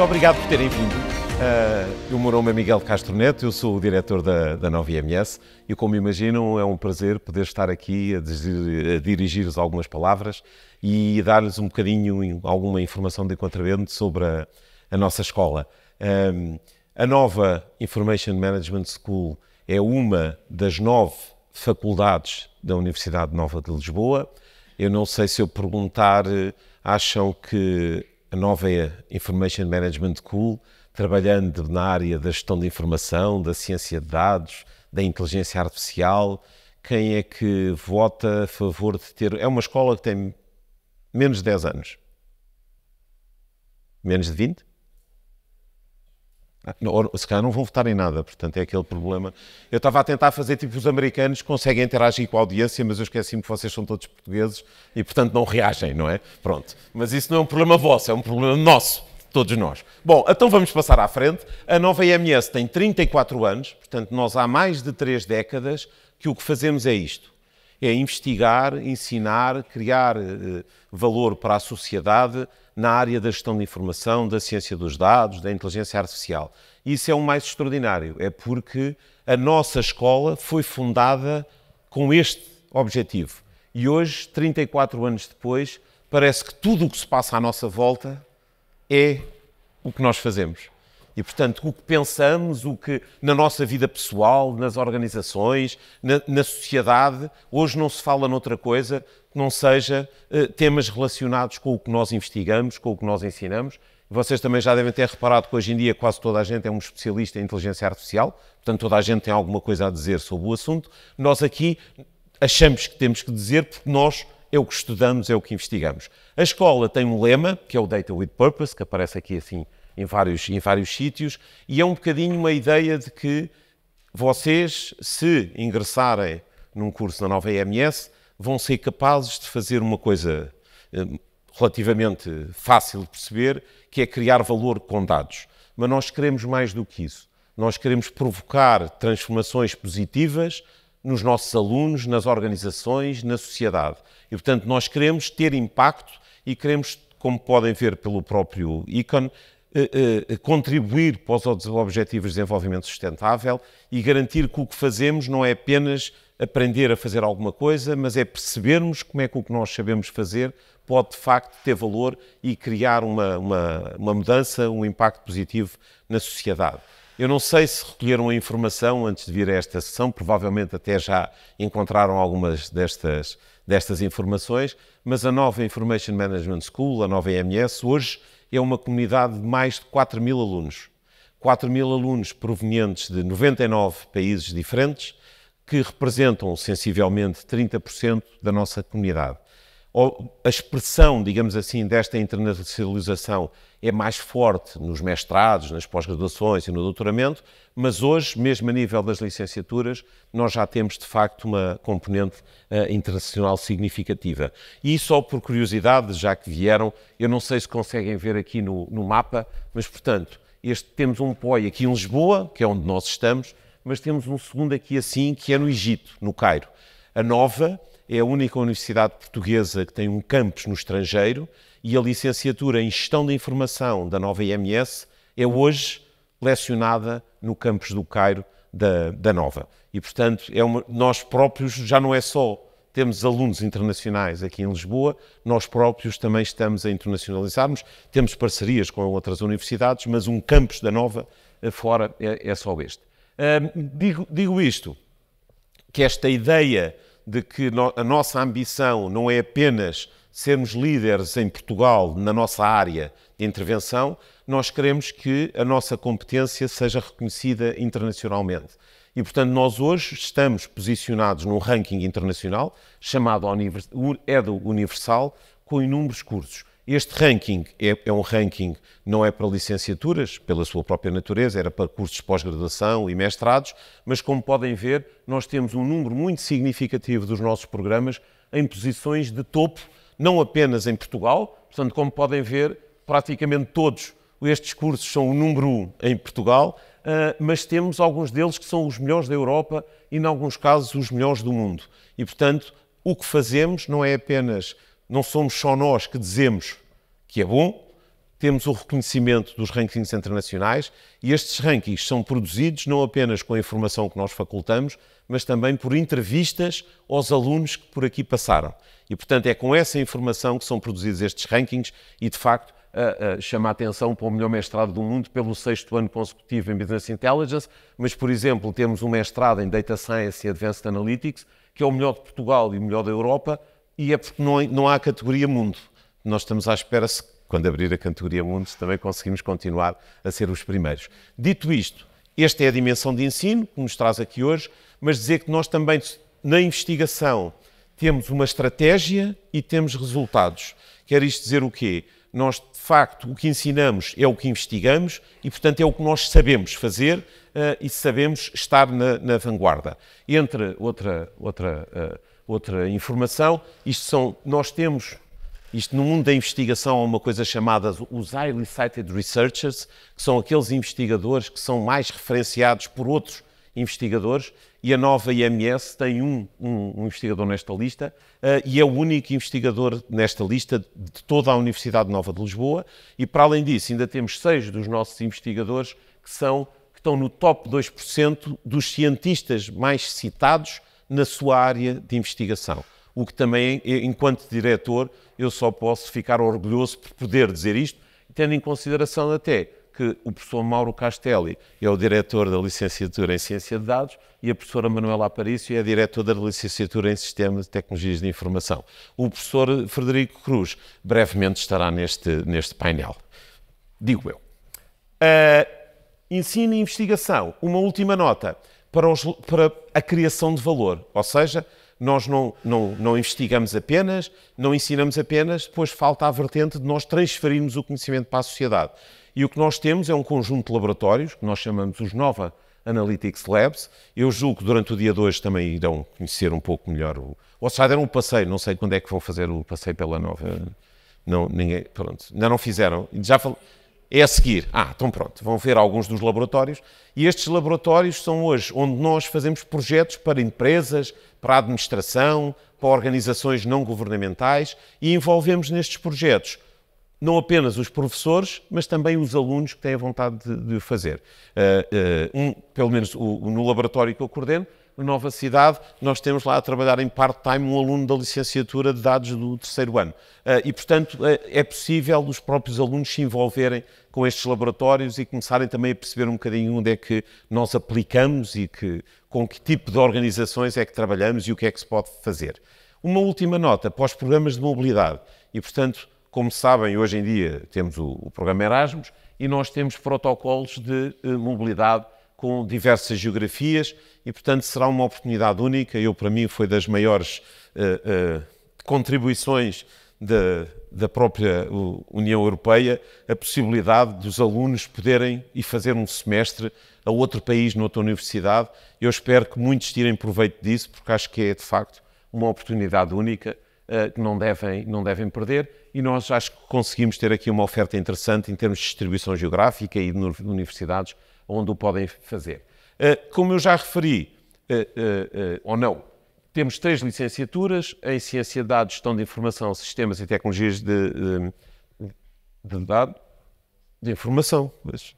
Muito obrigado por terem vindo. Uh, o meu nome é Miguel Castro Neto, eu sou o diretor da, da Nova ms e, como imaginam, é um prazer poder estar aqui a, a dirigir-vos algumas palavras e dar-lhes um bocadinho alguma informação de encontramento sobre a, a nossa escola. Um, ah, a nova Information Management School é uma das nove faculdades da Universidade Nova de Lisboa. Eu não sei se eu perguntar, ah, acham que a nova é Information Management School, trabalhando na área da gestão de informação, da ciência de dados, da inteligência artificial. Quem é que vota a favor de ter. É uma escola que tem menos de 10 anos. Menos de 20? Ou, se calhar não vão votar em nada, portanto é aquele problema. Eu estava a tentar fazer tipo os americanos conseguem interagir com a audiência, mas eu esqueci-me que vocês são todos portugueses e portanto não reagem, não é? Pronto. Mas isso não é um problema vosso, é um problema nosso, todos nós. Bom, então vamos passar à frente. A nova IMS tem 34 anos, portanto nós há mais de 3 décadas que o que fazemos é isto. É investigar, ensinar, criar eh, valor para a sociedade na área da gestão de informação, da ciência dos dados, da inteligência artificial. Isso é o mais extraordinário, é porque a nossa escola foi fundada com este objetivo. E hoje, 34 anos depois, parece que tudo o que se passa à nossa volta é o que nós fazemos. E, portanto, o que pensamos, o que na nossa vida pessoal, nas organizações, na, na sociedade, hoje não se fala noutra coisa que não seja eh, temas relacionados com o que nós investigamos, com o que nós ensinamos. Vocês também já devem ter reparado que hoje em dia quase toda a gente é um especialista em inteligência artificial, portanto, toda a gente tem alguma coisa a dizer sobre o assunto. Nós aqui achamos que temos que dizer porque nós é o que estudamos, é o que investigamos. A escola tem um lema, que é o Data with Purpose, que aparece aqui assim em vários, em vários sítios, e é um bocadinho uma ideia de que vocês, se ingressarem num curso na nova EMS, vão ser capazes de fazer uma coisa eh, relativamente fácil de perceber, que é criar valor com dados. Mas nós queremos mais do que isso. Nós queremos provocar transformações positivas nos nossos alunos, nas organizações, na sociedade. E, portanto, nós queremos ter impacto e queremos, como podem ver pelo próprio ICON, eh, eh, contribuir para os Objetivos de Desenvolvimento Sustentável e garantir que o que fazemos não é apenas aprender a fazer alguma coisa, mas é percebermos como é que o que nós sabemos fazer pode de facto ter valor e criar uma, uma, uma mudança, um impacto positivo na sociedade. Eu não sei se recolheram a informação antes de vir a esta sessão, provavelmente até já encontraram algumas destas, destas informações, mas a nova Information Management School, a nova EMS, hoje é uma comunidade de mais de 4 mil alunos. 4 mil alunos provenientes de 99 países diferentes, que representam sensivelmente 30% da nossa comunidade a expressão, digamos assim, desta internacionalização é mais forte nos mestrados, nas pós-graduações e no doutoramento, mas hoje, mesmo a nível das licenciaturas, nós já temos de facto uma componente uh, internacional significativa. E só por curiosidade, já que vieram, eu não sei se conseguem ver aqui no, no mapa, mas portanto, este, temos um POI aqui em Lisboa, que é onde nós estamos, mas temos um segundo aqui assim, que é no Egito, no Cairo. A Nova, é a única universidade portuguesa que tem um campus no estrangeiro e a licenciatura em Gestão da Informação da nova IMS é hoje lecionada no campus do Cairo da, da Nova. E, portanto, é uma, nós próprios já não é só temos alunos internacionais aqui em Lisboa, nós próprios também estamos a internacionalizarmos, temos parcerias com outras universidades, mas um campus da Nova eh, fora é, é só este. Uh, digo, digo isto, que esta ideia de que a nossa ambição não é apenas sermos líderes em Portugal na nossa área de intervenção, nós queremos que a nossa competência seja reconhecida internacionalmente. E, portanto, nós hoje estamos posicionados num ranking internacional chamado EDU Universal, com inúmeros cursos. Este ranking é, é, um ranking, não é para licenciaturas, pela sua própria natureza, era para cursos de pós-graduação e mestrados, mas como podem ver, nós temos um número muito significativo dos nossos programas em posições de topo, não apenas em Portugal, portanto, como podem ver, praticamente todos estes cursos são o número um em Portugal, ah, mas temos alguns deles que são os melhores da Europa e, em alguns casos, os melhores do mundo. E, portanto, o que fazemos não é apenas, não somos só nós que dizemos que é bom, temos o reconhecimento dos rankings internacionais e estes rankings são produzidos não apenas com a informação que nós facultamos, mas também por entrevistas aos alunos que por aqui passaram. E, portanto, é com essa informação que são produzidos estes rankings e, de facto, a, a, chama a atenção para o melhor mestrado do mundo pelo sexto ano consecutivo em Business Intelligence, mas, por exemplo, temos um mestrado em Data Science e Advanced Analytics, que é o melhor de Portugal e o melhor da Europa, e é porque não, não há categoria mundo nós estamos à espera se, quando abrir a Cantoria Mundo, também conseguimos continuar a ser os primeiros. Dito isto, esta é a dimensão de ensino que nos traz aqui hoje, mas dizer que nós também, na investigação, temos uma estratégia e temos resultados. Quer isto dizer o quê? Nós, de facto, o que ensinamos é o que investigamos e, portanto, é o que nós sabemos fazer uh, e sabemos estar na, na, vanguarda. Entre outra, outra, uh, outra informação, isto são, nós temos isto no mundo da investigação há uma coisa chamada os highly cited researchers, que são aqueles investigadores que são mais referenciados por outros investigadores, e a nova IMS tem um, um, um investigador nesta lista uh, e é o único investigador nesta lista de toda a Universidade Nova de Lisboa. E para além disso, ainda temos seis dos nossos investigadores que, são, que estão no top 2% dos cientistas mais citados na sua área de investigação o que também, enquanto diretor, eu só posso ficar orgulhoso por poder dizer isto, tendo em consideração até que o professor Mauro Castelli é o diretor da licenciatura em Ciência de Dados e a professora Manuela Aparício é a diretora da licenciatura em Sistemas de Tecnologias de Informação. O professor Frederico Cruz brevemente estará neste, neste painel. Digo eu. Uh, ensino e investigação. Uma última nota para, os, para a criação de valor, ou seja, nós não, não, não investigamos apenas, não ensinamos apenas, depois falta a vertente de nós transferirmos o conhecimento para a sociedade. E o que nós temos é um conjunto de laboratórios, que nós chamamos os Nova Analytics Labs. Eu julgo que durante o dia de hoje também irão conhecer um pouco melhor o. Ou seja deram um passeio, não sei quando é que vão fazer o passeio pela Nova. Não, ninguém, pronto, ainda não fizeram. Já, fal é a seguir. Ah, então pronto, vão ver alguns dos laboratórios. E estes laboratórios são hoje onde nós fazemos projetos para empresas, para a administração, para organizações não governamentais e envolvemos nestes projetos não apenas os professores, mas também os alunos que têm a vontade de, fazer. Uh, uh, um, pelo menos o, no laboratório que eu coordeno, Nova Cidade, nós temos lá a trabalhar em part-time um aluno da licenciatura de dados do terceiro ano. Eh, e, portanto, eh, é possível os próprios alunos se envolverem com estes laboratórios e começarem também a perceber um bocadinho onde é que nós aplicamos e que, com que tipo de organizações é que trabalhamos e o que é que se pode fazer. Uma última nota para os programas de mobilidade. E, portanto, como sabem, hoje em dia temos o, o programa Erasmus e nós temos protocolos de eh, mobilidade com diversas geografias e, portanto, será uma oportunidade única. Eu, para mim, foi das maiores uh, uh, contribuições da, da própria União Europeia a possibilidade dos alunos poderem ir fazer um semestre a outro país, noutra universidade. Eu espero que muitos tirem proveito disso, porque acho que é, de facto, uma oportunidade única uh, que não devem, não devem perder. E nós acho que conseguimos ter aqui uma oferta interessante em termos de distribuição geográfica e de universidades onde o podem fazer. Eh, como eu já referi, eh, eh, ou não, temos três licenciaturas em Ciência de Dados, Gestão de Informação, Sistemas e Tecnologias de, de, de Dado, de Informação. Mas...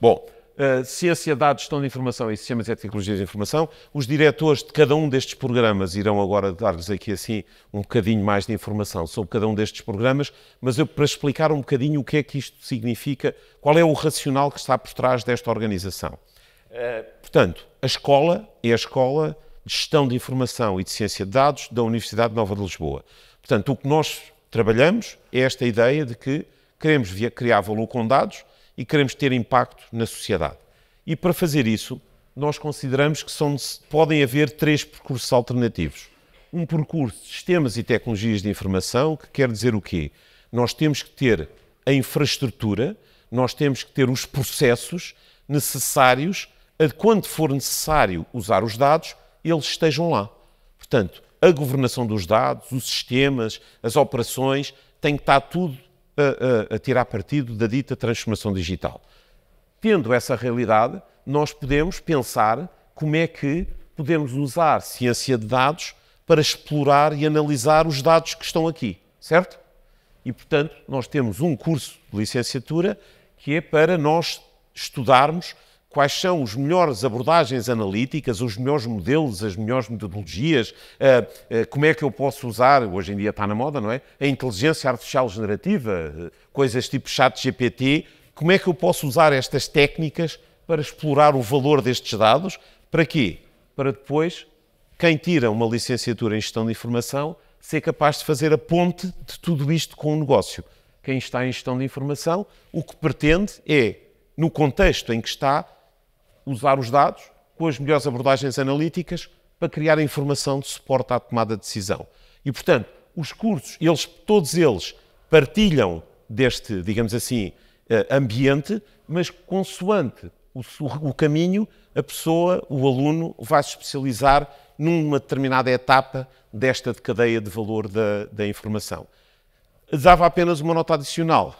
Bom, Ciência ciência, dados, gestão de informação e sistemas e tecnologias de informação. Os diretores de cada um destes programas irão agora dar-lhes aqui assim um bocadinho mais de informação sobre cada um destes programas, mas eu para explicar um bocadinho o que é que isto significa, qual é o racional que está por trás desta organização. Eh, portanto, a escola é a escola de gestão de informação e de ciência de dados da Universidade Nova de Lisboa. Portanto, o que nós trabalhamos é esta ideia de que queremos criar valor com dados e queremos ter impacto na sociedade. E para fazer isso, nós consideramos que são, podem haver três percursos alternativos. Um percurso de sistemas e tecnologias de informação, que quer dizer o quê? Nós temos que ter a infraestrutura, nós temos que ter os processos necessários a quando for necessário usar os dados, eles estejam lá. Portanto, a governação dos dados, os sistemas, as operações, tem que estar tudo a, a, tirar partido da dita transformação digital. Tendo essa realidade, nós podemos pensar como é que podemos usar ciência de dados para explorar e analisar os dados que estão aqui, certo? E, portanto, nós temos um curso de licenciatura que é para nós estudarmos quais são as melhores abordagens analíticas, os melhores modelos, as melhores metodologias, eh, eh, como é que eu posso usar, hoje em dia está na moda, não é? A inteligência artificial generativa, eh, coisas tipo chat GPT, como é que eu posso usar estas técnicas para explorar o valor destes dados? Para quê? Para depois, quem tira uma licenciatura em gestão de informação, ser capaz de fazer a ponte de tudo isto com o negócio. Quem está em gestão de informação, o que pretende é, no contexto em que está, usar os dados com as melhores abordagens analíticas para criar a informação de suporte à tomada de decisão. E, portanto, os cursos, eles, todos eles partilham deste, digamos assim, eh, ambiente, mas consoante o, o caminho, a pessoa, o aluno, vai se especializar numa determinada etapa desta cadeia de valor da, da informação. Dava apenas uma nota adicional.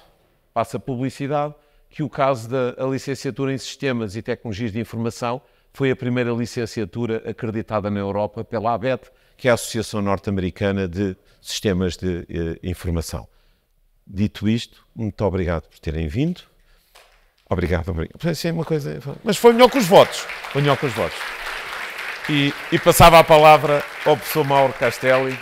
Passa a publicidade, que o caso da licenciatura em Sistemas e Tecnologias de Informação foi a primeira licenciatura acreditada na Europa pela ABET, que é a Associação Norte-Americana de Sistemas de eh, Informação. Dito isto, muito obrigado por terem vindo. Obrigado, obrigado. Sim, é uma coisa. Mas foi melhor que os votos. Foi melhor com os votos. E, e passava a palavra ao professor Mauro Castelli.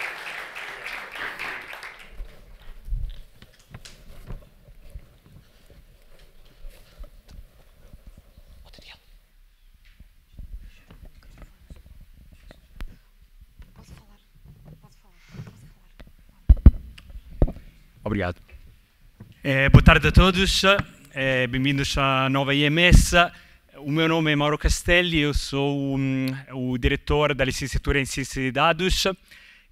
Obrigado. É, boa tarde a todos, é, bem-vindos à nova IMS. O meu nome é Mauro Castelli, eu sou um, o diretor da licenciatura em Ciência de Dados.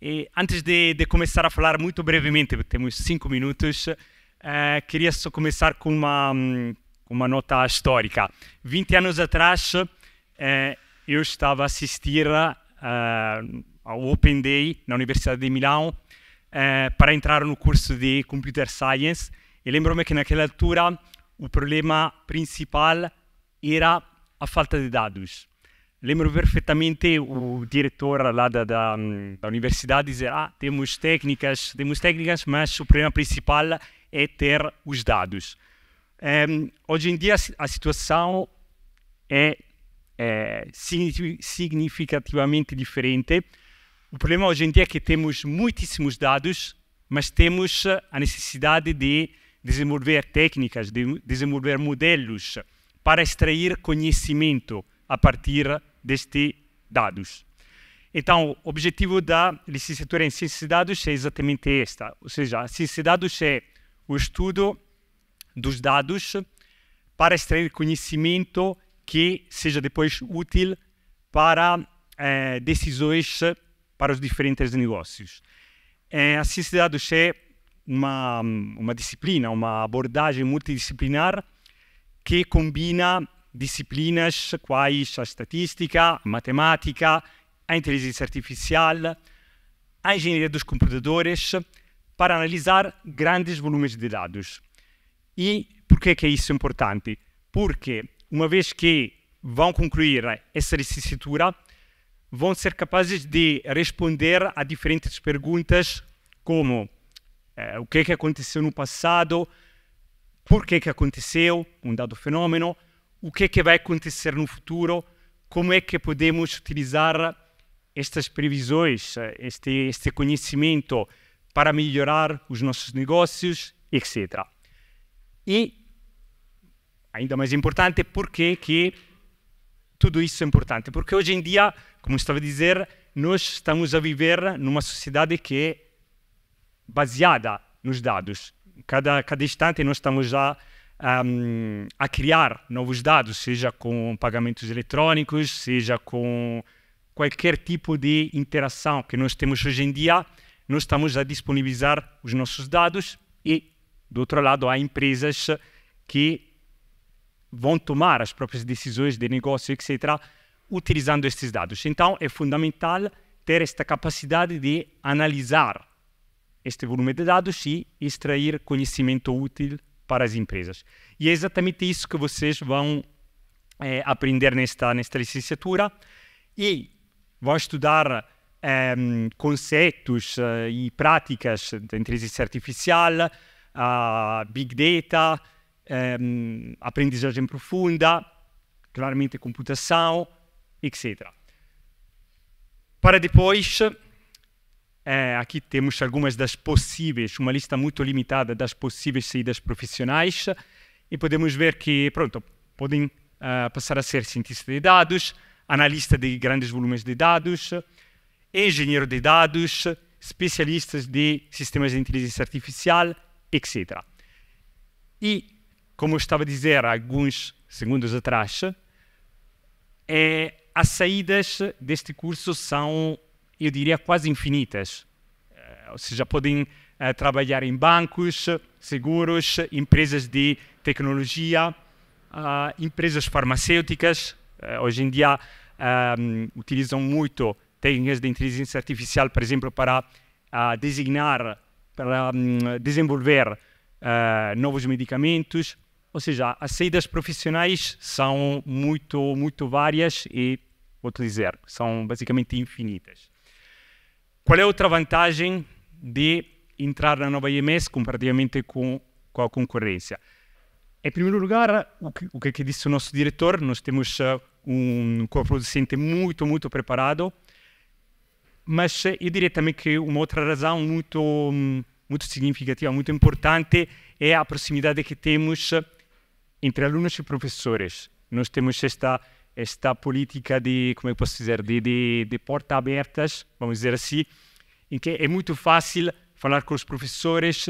E antes de, de começar a falar muito brevemente, temos cinco minutos, eh, queria só começar com uma, hum, uma nota histórica. 20 anos atrás, eu estava a assistir ao Open Day na Universidade de Milão, eh, para entrar no curso de Computer Science. E lembro-me que naquela altura o problema principal era a falta de dados. Lembro perfeitamente o diretor lá da, da, hum, da universidade dizer: ah, temos técnicas, temos técnicas, mas o problema principal é ter os dados. É, hoje em dia a situação é, é significativamente diferente o problema hoje em dia é que temos muitíssimos dados, mas temos eh, a necessidade de desenvolver técnicas, de desenvolver modelos para extrair conhecimento a partir destes dados. Então, o objetivo da licenciatura em Ciência de Dados é exatamente esta, ou seja, a Ciência de Dados é o estudo dos dados para extrair conhecimento que seja depois útil para eh, decisões para os diferentes negócios. É, a ciência de dados é uma, uma disciplina, uma abordagem multidisciplinar que combina disciplinas quais a estatística, a matemática, a inteligência artificial, a engenharia dos computadores, para analisar grandes volumes de dados. E por que, é que é isso é importante? Porque, uma vez que vão concluir essa licenciatura, vão ser capazes de responder a diferentes perguntas, como eh, o que, é que aconteceu no passado, por que, é que aconteceu um dado fenômeno, o que, é que vai acontecer no futuro, como é que podemos utilizar estas previsões, eh, este, este conhecimento para melhorar os nossos negócios, etc. E, ainda mais importante, por que que tudo isso é importante, porque hoje em dia, como estava a dizer, nós estamos a viver numa sociedade que é baseada nos dados. Cada, cada instante nós estamos a um, a criar novos dados, seja com pagamentos eletrônicos, seja com qualquer tipo de interação que nós temos hoje em dia, nós estamos a disponibilizar os nossos dados e, do outro lado, há empresas que vão tomar as próprias decisões de negócio, etc., utilizando estes dados. Então, é fundamental ter esta capacidade de analisar este volume de dados e extrair conhecimento útil para as empresas. E é exatamente isso que vocês vão é, aprender nesta, nesta licenciatura e vão estudar é, conceitos eh, e práticas de inteligência artificial, a ah, Big Data, Ehm, aprendizagem profunda, claramente computação, etc. Para depois, eh, aqui temos algumas das possíveis, uma lista muito limitada das possíveis saídas profissionais, e podemos ver que, pronto, podem uh, passar a ser cientista de dados, analista de grandes volumes de dados, engenheiro de dados, especialistas de sistemas de inteligência artificial, etc. E como eu estava a dizer há alguns segundos atrás, é, as saídas deste curso são, eu diria, quase infinitas. Eh, ou seja, podem é, trabalhar em bancos, seguros, empresas de tecnologia, ah, empresas farmacêuticas eh, hoje em dia ah, utilizam muito técnicas de inteligência artificial, por exemplo, para ah, designar, para hum, desenvolver novos medicamentos, ou seja, as saídas profissionais são muito, muito várias e, vou te dizer, são basicamente infinitas. Qual é outra vantagem de entrar na nova IMS comparativamente com, com a concorrência? Em primeiro lugar, o que, o que é disse o nosso diretor, nós temos eh, um co-producente muito, muito preparado, mas eh, eu diria também que uma outra razão muito, muito significativa, muito importante, é a proximidade que temos entre alunos e professores. Nós temos esta, esta política de, como é eu posso dizer, de, de, de portas abertas, vamos dizer assim, em que é muito fácil falar com os professores,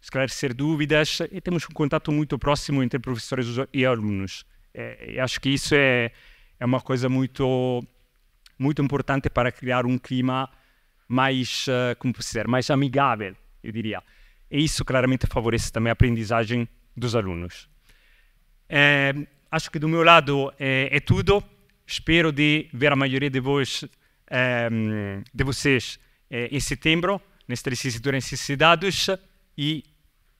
esclarecer dúvidas e temos um contato muito próximo entre professores e alunos. É, acho que isso é, é uma coisa muito, muito importante para criar um clima mais, eh, como posso dizer, mais amigável, eu diria. E isso claramente favorece também a aprendizagem dos alunos. É, acho que do meu lado é, é, tudo. Espero de ver a maioria de, vós, é, de vocês é, em setembro, nesta licenciatura em Ciências de Dados, e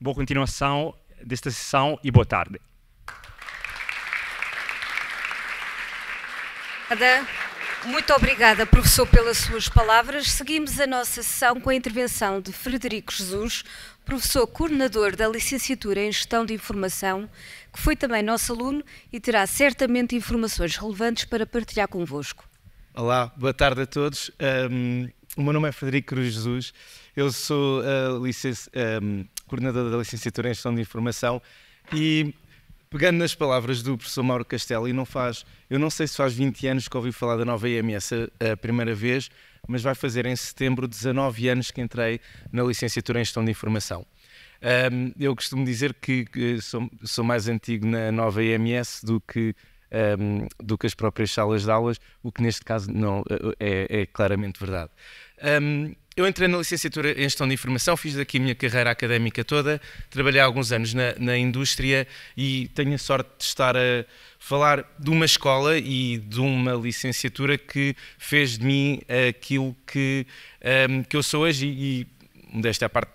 boa continuação desta sessão e boa tarde. Muito obrigada, professor, pelas suas palavras. Seguimos a nossa sessão com a intervenção de Frederico Jesus, professor coordenador da Licenciatura em Gestão de Informação que foi também nosso aluno e terá certamente informações relevantes para partilhar convosco. Olá, boa tarde a todos. Um, o meu nome é Frederico Cruz Jesus, eu sou um, ah, coordenador da licenciatura em Gestão de Informação e pegando nas palavras do professor Mauro Castelli, e não faz, eu não sei se faz 20 anos que ouvi falar da nova IMS a, a, primeira vez, mas vai fazer em setembro 19 anos que entrei na licenciatura em Gestão de Informação. Um, eu costumo dizer que sou, sou, mais antigo na nova IMS do que, um, do que as próprias salas de aulas, o que neste caso não é, é claramente verdade. Um, eu entrei na licenciatura em Gestão de Informação, fiz daqui a minha carreira académica toda, trabalhei há alguns anos na, na, indústria e tenho a sorte de estar a falar de uma escola e de uma licenciatura que fez de mim aquilo que, um, que eu sou hoje e, e desta parte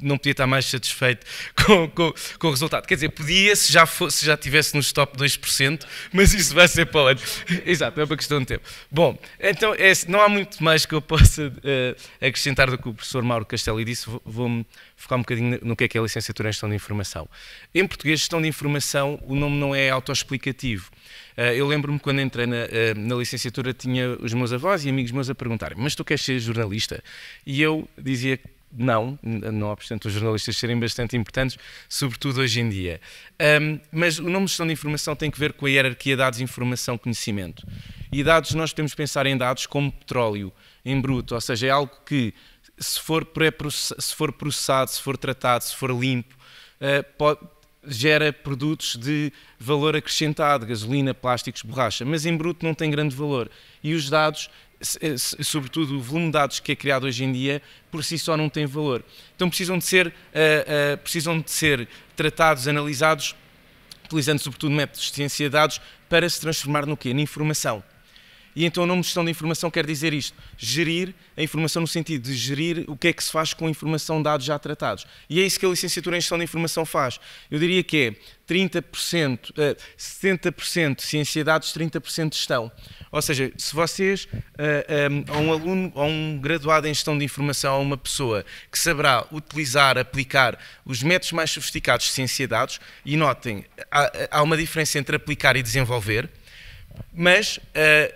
não podia estar mais satisfeito com, com, com o resultado. Quer dizer, podia se já, fosse, se já tivesse nos top 2%, mas isso vai ser para o ano. Exato, é uma questão de tempo. Bom, então é, assim, não há muito mais que eu possa uh, acrescentar do que o professor Mauro Castelli disse. Vou-me focar um bocadinho no que é que é a licenciatura em Gestão de Informação. Em português, Gestão de Informação, o nome não é autoexplicativo. Uh, eu lembro-me quando entrei na, uh, na licenciatura, tinha os meus avós e amigos meus a perguntarem: Mas tu queres ser jornalista? E eu dizia que não, não obstante os jornalistas serem bastante importantes, sobretudo hoje em dia. Um, mas o nome de gestão de informação tem que ver com a hierarquia dados, informação, conhecimento. E dados, nós podemos pensar em dados como petróleo, em bruto, ou seja, é algo que, se for, se for processado, se for tratado, se for limpo, uh, ah, pode, gera produtos de valor acrescentado, gasolina, plásticos, borracha, mas em bruto não tem grande valor. E os dados eh, sobretudo o volume de dados que é criado hoje em dia, por si só não tem valor. Então precisam de ser, uh, uh, precisam de ser tratados, analisados, utilizando sobretudo métodos de ciência de dados, para se transformar no quê? Na informação. E então o nome de gestão de informação quer dizer isto: gerir a informação no sentido de gerir o que é que se faz com a informação dados já tratados. E é isso que a licenciatura em gestão de informação faz. Eu diria que é 30%, 70% ciência de dados, 30% gestão. Ou seja, se vocês, eh, eh, a um aluno, a um graduado em gestão de informação, a uma pessoa que saberá utilizar, aplicar os métodos mais sofisticados de ciência de dados, e notem, há uma diferença entre aplicar e desenvolver mas uh,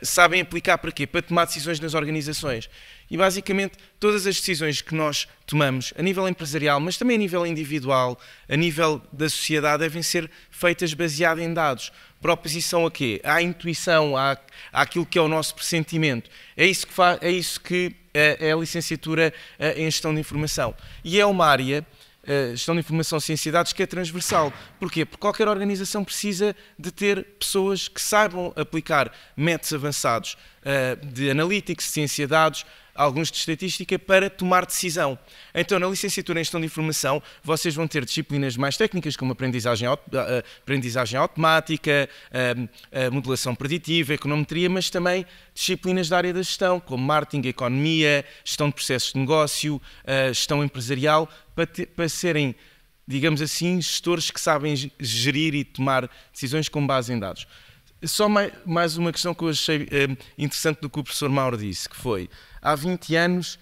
sabem aplicar para quê? Para tomar decisões nas organizações. E basicamente todas as decisões que nós tomamos a nível empresarial, mas também a nível individual, a nível da sociedade, devem ser feitas baseadas em dados. Proposição a quê? À intuição, à, àquilo que é o nosso pressentimento. É isso que, é, isso que uh, é a licenciatura uh, em gestão de informação. E é uma área Uh, gestão de informação, ciência de dados, que é transversal. Porquê? Porque qualquer organização precisa de ter pessoas que saibam aplicar métodos avançados uh, de analytics, ciência de dados, alguns de estatística, para tomar decisão. Então, na licenciatura em gestão de informação, vocês vão ter disciplinas mais técnicas, como aprendizagem, ah, ah, aprendizagem automática, ah, modelação preditiva, econometria, mas também disciplinas da área da gestão, como marketing, economia, gestão de processos de negócio, gestão empresarial, para, para serem digamos assim, gestores que sabem gerir e tomar decisões com base em dados. Só mais, mais uma questão que eu achei interessante do que o professor Mauro disse, que foi há 20 anos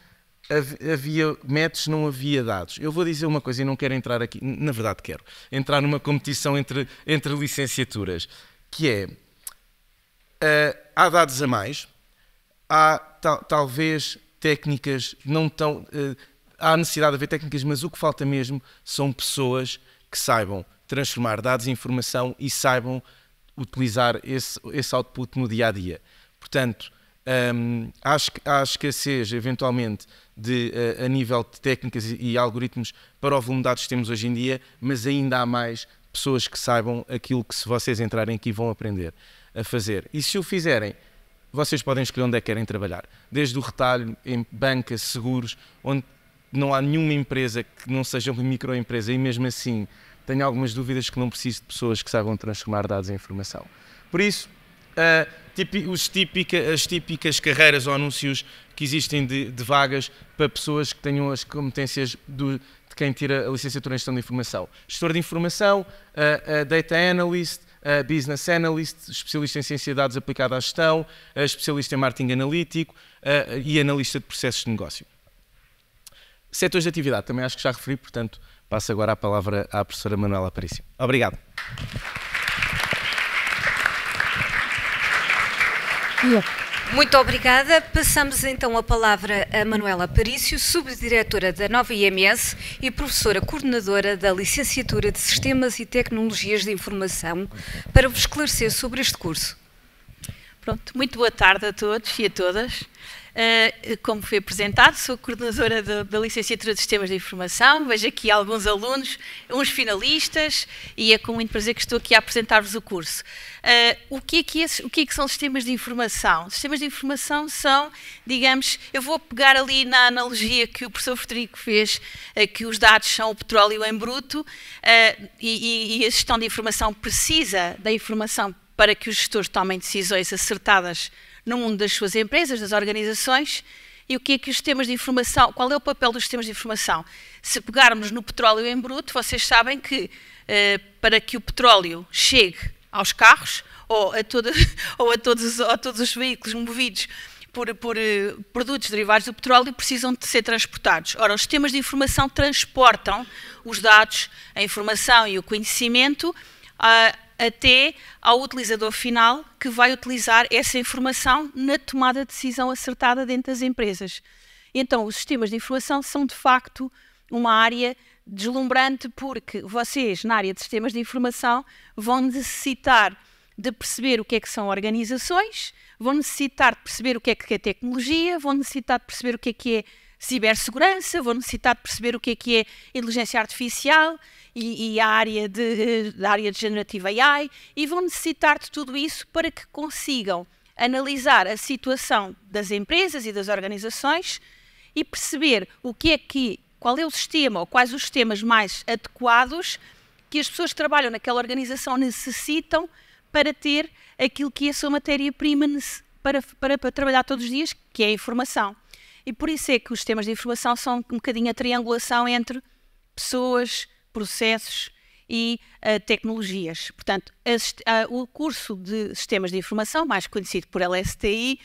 havia métodos, não havia dados. Eu vou dizer uma coisa e não quero entrar aqui, na verdade quero, entrar numa competição entre, entre licenciaturas, que é, uh, há dados a mais, há tal, talvez técnicas não tão... Uh, há necessidade de haver técnicas, mas o que falta mesmo são pessoas que saibam transformar dados em informação e saibam utilizar esse, esse output no dia-a-dia. -dia. Portanto, um, que há escassez, eventualmente, de, a, ah, a, nível de técnicas e, e algoritmos para o volume de dados que temos hoje em dia, mas ainda há mais pessoas que saibam aquilo que, se vocês entrarem aqui, vão aprender a fazer. E se o fizerem, vocês podem escolher onde é que querem trabalhar. Desde o retalho, em banca, seguros, onde não há nenhuma empresa que não seja uma microempresa e mesmo assim tenho algumas dúvidas que não preciso de pessoas que saibam transformar dados em informação. Por isso, uh, os típica, as típicas carreiras ou anúncios que existem de, de, vagas para pessoas que tenham as competências do, de quem tira a licenciatura em gestão de informação. Gestor de informação, uh, uh, data analyst, uh, business analyst, especialista em ciência de dados aplicada à gestão, especialista em marketing analítico e analista de processos de negócio. Setores de atividade, também acho que já referi, portanto, passo agora a palavra à professora Manuela Aparício. Obrigado. Muito obrigada. Passamos então a palavra a Manuela Parício, subdiretora da Nova IMS e professora coordenadora da Licenciatura de Sistemas e Tecnologias de Informação, para vos esclarecer sobre este curso. Pronto, muito boa tarde a todos e a todas. Eh, como foi apresentado, sou coordenadora da Licenciatura de Sistemas de Informação, vejo aqui alguns alunos, uns finalistas, e é com muito prazer que estou aqui a apresentar-vos o curso. Uh, o, que é que esses, o que é que são sistemas de informação? Sistemas de informação são, digamos, eu vou pegar ali na analogia que o professor Frederico fez, uh, que os dados são o petróleo em bruto, e, e a gestão de informação precisa da informação para que os gestores tomem decisões acertadas no mundo das suas empresas, das organizações, e o que é que os sistemas de informação, qual é o papel dos sistemas de informação? Se pegarmos no petróleo em bruto, vocês sabem que eh, para que o petróleo chegue aos carros ou a, todo, ou a, todos, ou a todos, os veículos movidos por, por eh, produtos derivados do petróleo precisam de ser transportados. Ora, os sistemas de informação transportam os dados, a informação e o conhecimento ah, até ao utilizador final que vai utilizar essa informação na tomada de decisão acertada dentro das empresas. Então, os sistemas de informação são de facto uma área deslumbrante porque vocês, na área de sistemas de informação, vão necessitar de perceber o que é que são organizações, vão necessitar de perceber o que é que é tecnologia, vão necessitar de perceber o que é que é cibersegurança, vou necessitar de perceber o que é que é inteligência artificial e, e a área de, da área de generativa AI, e vão necessitar de tudo isso para que consigam analisar a situação das empresas e das organizações e perceber o que é que, qual é o sistema ou quais os sistemas mais adequados que as pessoas que trabalham naquela organização necessitam para ter aquilo que é a sua matéria-prima para, para, para trabalhar todos os dias, que é a informação. E por isso é que os sistemas de informação são um bocadinho a triangulação entre pessoas, processos e uh, tecnologias. Portanto, a, a, o curso de sistemas de informação, mais conhecido por LSTI,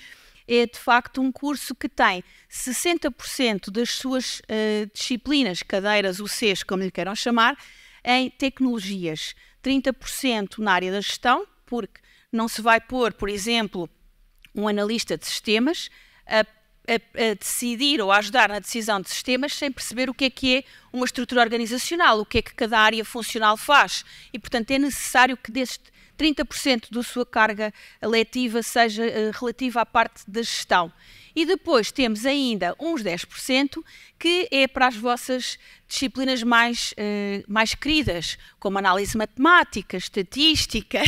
é de facto um curso que tem 60% das suas uh, disciplinas, cadeiras, UCs, como lhe queiram chamar, em tecnologias, 30% na área da gestão, porque não se vai pôr, por exemplo, um analista de sistemas a a, a, decidir ou a ajudar na decisão de sistemas sem perceber o que é que é uma estrutura organizacional, o que é que cada área funcional faz. E, portanto, é necessário que deste 30% da sua carga letiva seja uh, relativa à parte da gestão. E depois temos ainda uns 10% que é para as vossas disciplinas mais, uh, mais queridas, como análise matemática, estatística.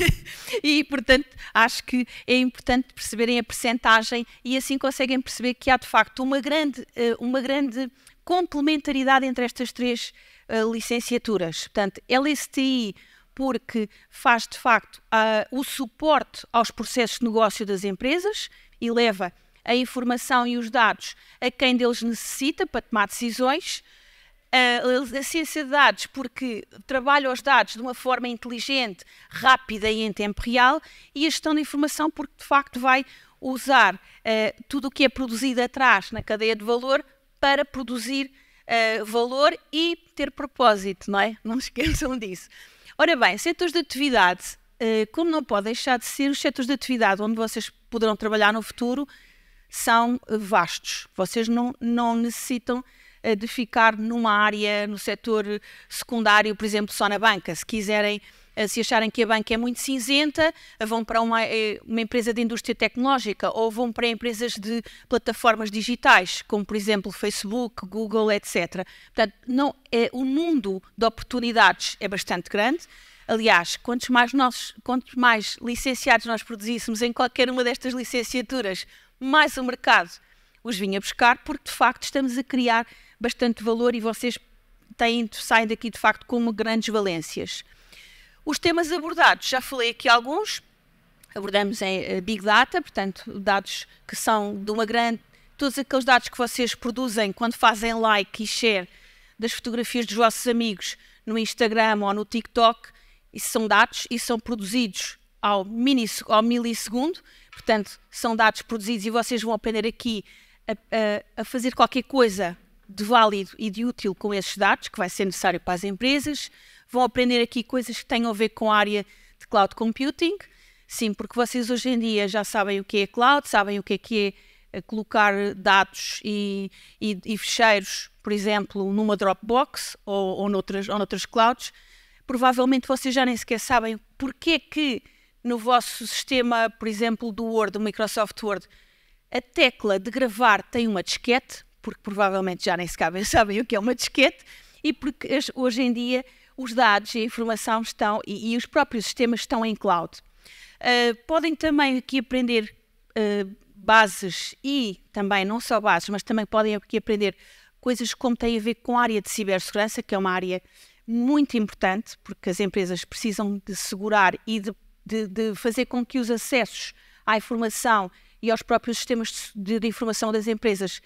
e, portanto, acho que é importante perceberem a percentagem e assim conseguem perceber que há, de facto, uma grande, uh, uma grande complementaridade entre estas três uh, licenciaturas. Portanto, LSTI porque faz de facto uh, o suporte aos processos de negócio das empresas e leva a informação e os dados a quem deles necessita para tomar decisões, a, a ciência de dados, porque trabalha os dados de uma forma inteligente, rápida e em tempo real, e a gestão da informação, porque de facto vai usar uh, tudo o que é produzido atrás na cadeia de valor para produzir uh, valor e ter propósito, não é? Não esqueçam disso. Ora bem, setores de atividade, uh, como não pode deixar de ser os setores de atividade onde vocês poderão trabalhar no futuro, são eh, vastos. Vocês não, não necessitam eh, de ficar numa área, no setor eh, secundário, por exemplo, só na banca. Se quiserem, se acharem que a banca é muito cinzenta, vão para uma, uma empresa de indústria tecnológica ou vão para empresas de plataformas digitais, como por exemplo Facebook, Google, etc. Portanto, não, é, o mundo de oportunidades é bastante grande. Aliás, quantos mais, nós, quantos mais licenciados nós produzíssemos em qualquer uma destas licenciaturas, mais o mercado os vinha buscar, porque de facto estamos a criar bastante valor e vocês têm, saem daqui de facto com grandes valências. Os temas abordados, já falei aqui alguns, abordamos em eh, Big Data, portanto, dados que são de uma grande. Todos aqueles dados que vocês produzem quando fazem like e share das fotografias dos vossos amigos no Instagram ou no TikTok, isso são dados e são produzidos ao, mini, ao milissegundo, Portanto, são dados produzidos e vocês vão aprender aqui a, a, a fazer qualquer coisa de válido e de útil com esses dados, que vai ser necessário para as empresas. Vão aprender aqui coisas que tenham a ver com a área de cloud computing. Sim, porque vocês hoje em dia já sabem o que é cloud, sabem o que é que é eh, colocar dados e, e, e ficheiros, por exemplo, numa Dropbox ou, ou, noutras, ou noutras clouds. Provavelmente vocês já nem sequer sabem porque é que no vosso sistema, por exemplo, do Word, do Microsoft Word, a tecla de gravar tem uma disquete, porque provavelmente já nem se sabem o que é uma disquete, e porque hoje em dia os dados e a informação estão, e, e os próprios sistemas estão em cloud. Uh, podem também aqui aprender uh, bases e também, não só bases, mas também podem aqui aprender coisas como têm a ver com a área de cibersegurança, que é uma área muito importante, porque as empresas precisam de segurar e de de, de, fazer com que os acessos à informação e aos próprios sistemas de, de informação das empresas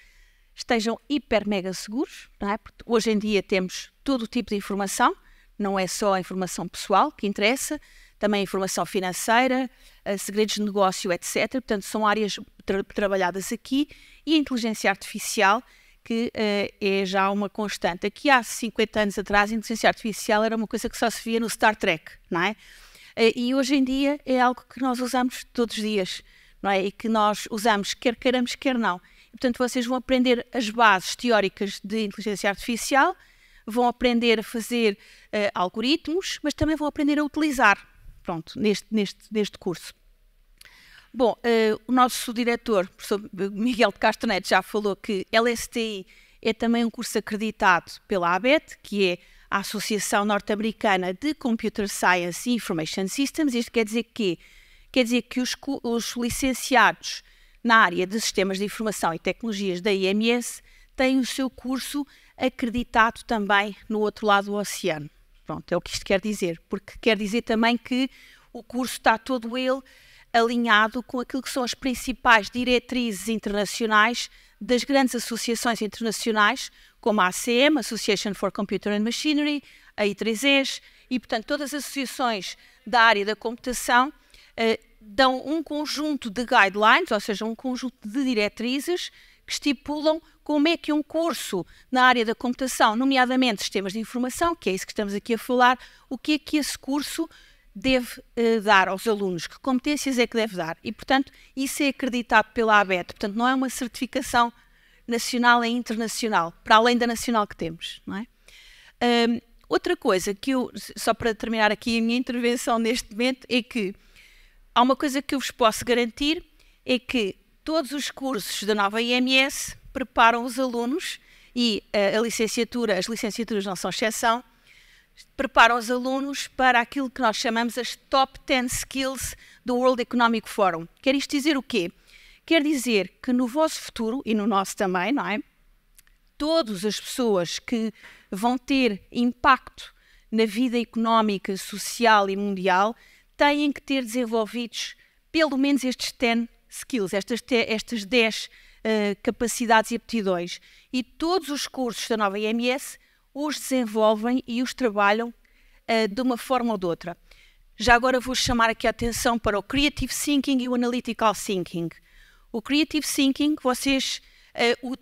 estejam hiper mega seguros, é? hoje em dia temos todo o tipo de informação, não é só a informação pessoal que interessa, também a informação financeira, eh, segredos de negócio, etc. Portanto, são áreas tra trabalhadas aqui e a inteligência artificial, que uh, é já uma constante. Aqui há 50 anos atrás, a inteligência artificial era uma coisa que só se via no Star Trek, não é? Eh, e hoje em dia é algo que nós usamos todos os dias, não é? E que nós usamos quer queiramos, quer não. E, portanto, vocês vão aprender as bases teóricas de inteligência artificial, vão aprender a fazer uh, algoritmos, mas também vão aprender a utilizar, pronto, neste, neste, neste curso. Bom, uh, o nosso diretor, o professor Miguel de Castro Neto, já falou que LSTI é também um curso acreditado pela ABET, que é a Associação Norte-Americana de Computer Science e Information Systems. Isto quer dizer que quer dizer que os, os licenciados na área de sistemas de informação e tecnologias da IMS têm o seu curso acreditado também no outro lado do oceano. Pronto, é o que isto quer dizer, porque quer dizer também que o curso está todo ele alinhado com aquilo que são as principais diretrizes internacionais das grandes associações internacionais, como a ACM, Association for Computer and Machinery, a I3Es, e, portanto, todas as associações da área da computação eh, dão um conjunto de guidelines, ou seja, um conjunto de diretrizes que estipulam como é que um curso na área da computação, nomeadamente sistemas de informação, que é isso que estamos aqui a falar, o que é que esse curso deve uh, dar aos alunos, que competências é que deve dar. E, portanto, isso é acreditado pela ABET. Portanto, não é uma certificação nacional, e é internacional, para além da nacional que temos. Não é? Um, outra coisa que eu, só para terminar aqui a minha intervenção neste momento, é que há uma coisa que eu vos posso garantir, é que todos os cursos da nova IMS preparam os alunos e uh, a licenciatura, as licenciaturas não são exceção, prepara os alunos para aquilo que nós chamamos as Top 10 Skills do World Economic Forum. Quer isto dizer o quê? Quer dizer que no vosso futuro, e no nosso também, não é? Todas as pessoas que vão ter impacto na vida económica, social e mundial têm que ter desenvolvidos pelo menos estes 10 skills, estas, estas 10 uh, eh, capacidades e aptidões. E todos os cursos da nova IMS os desenvolvem e os trabalham uh, de uma forma ou de outra. Já agora vou chamar aqui a atenção para o Creative Thinking e o Analytical Thinking. O Creative Thinking, vocês uh,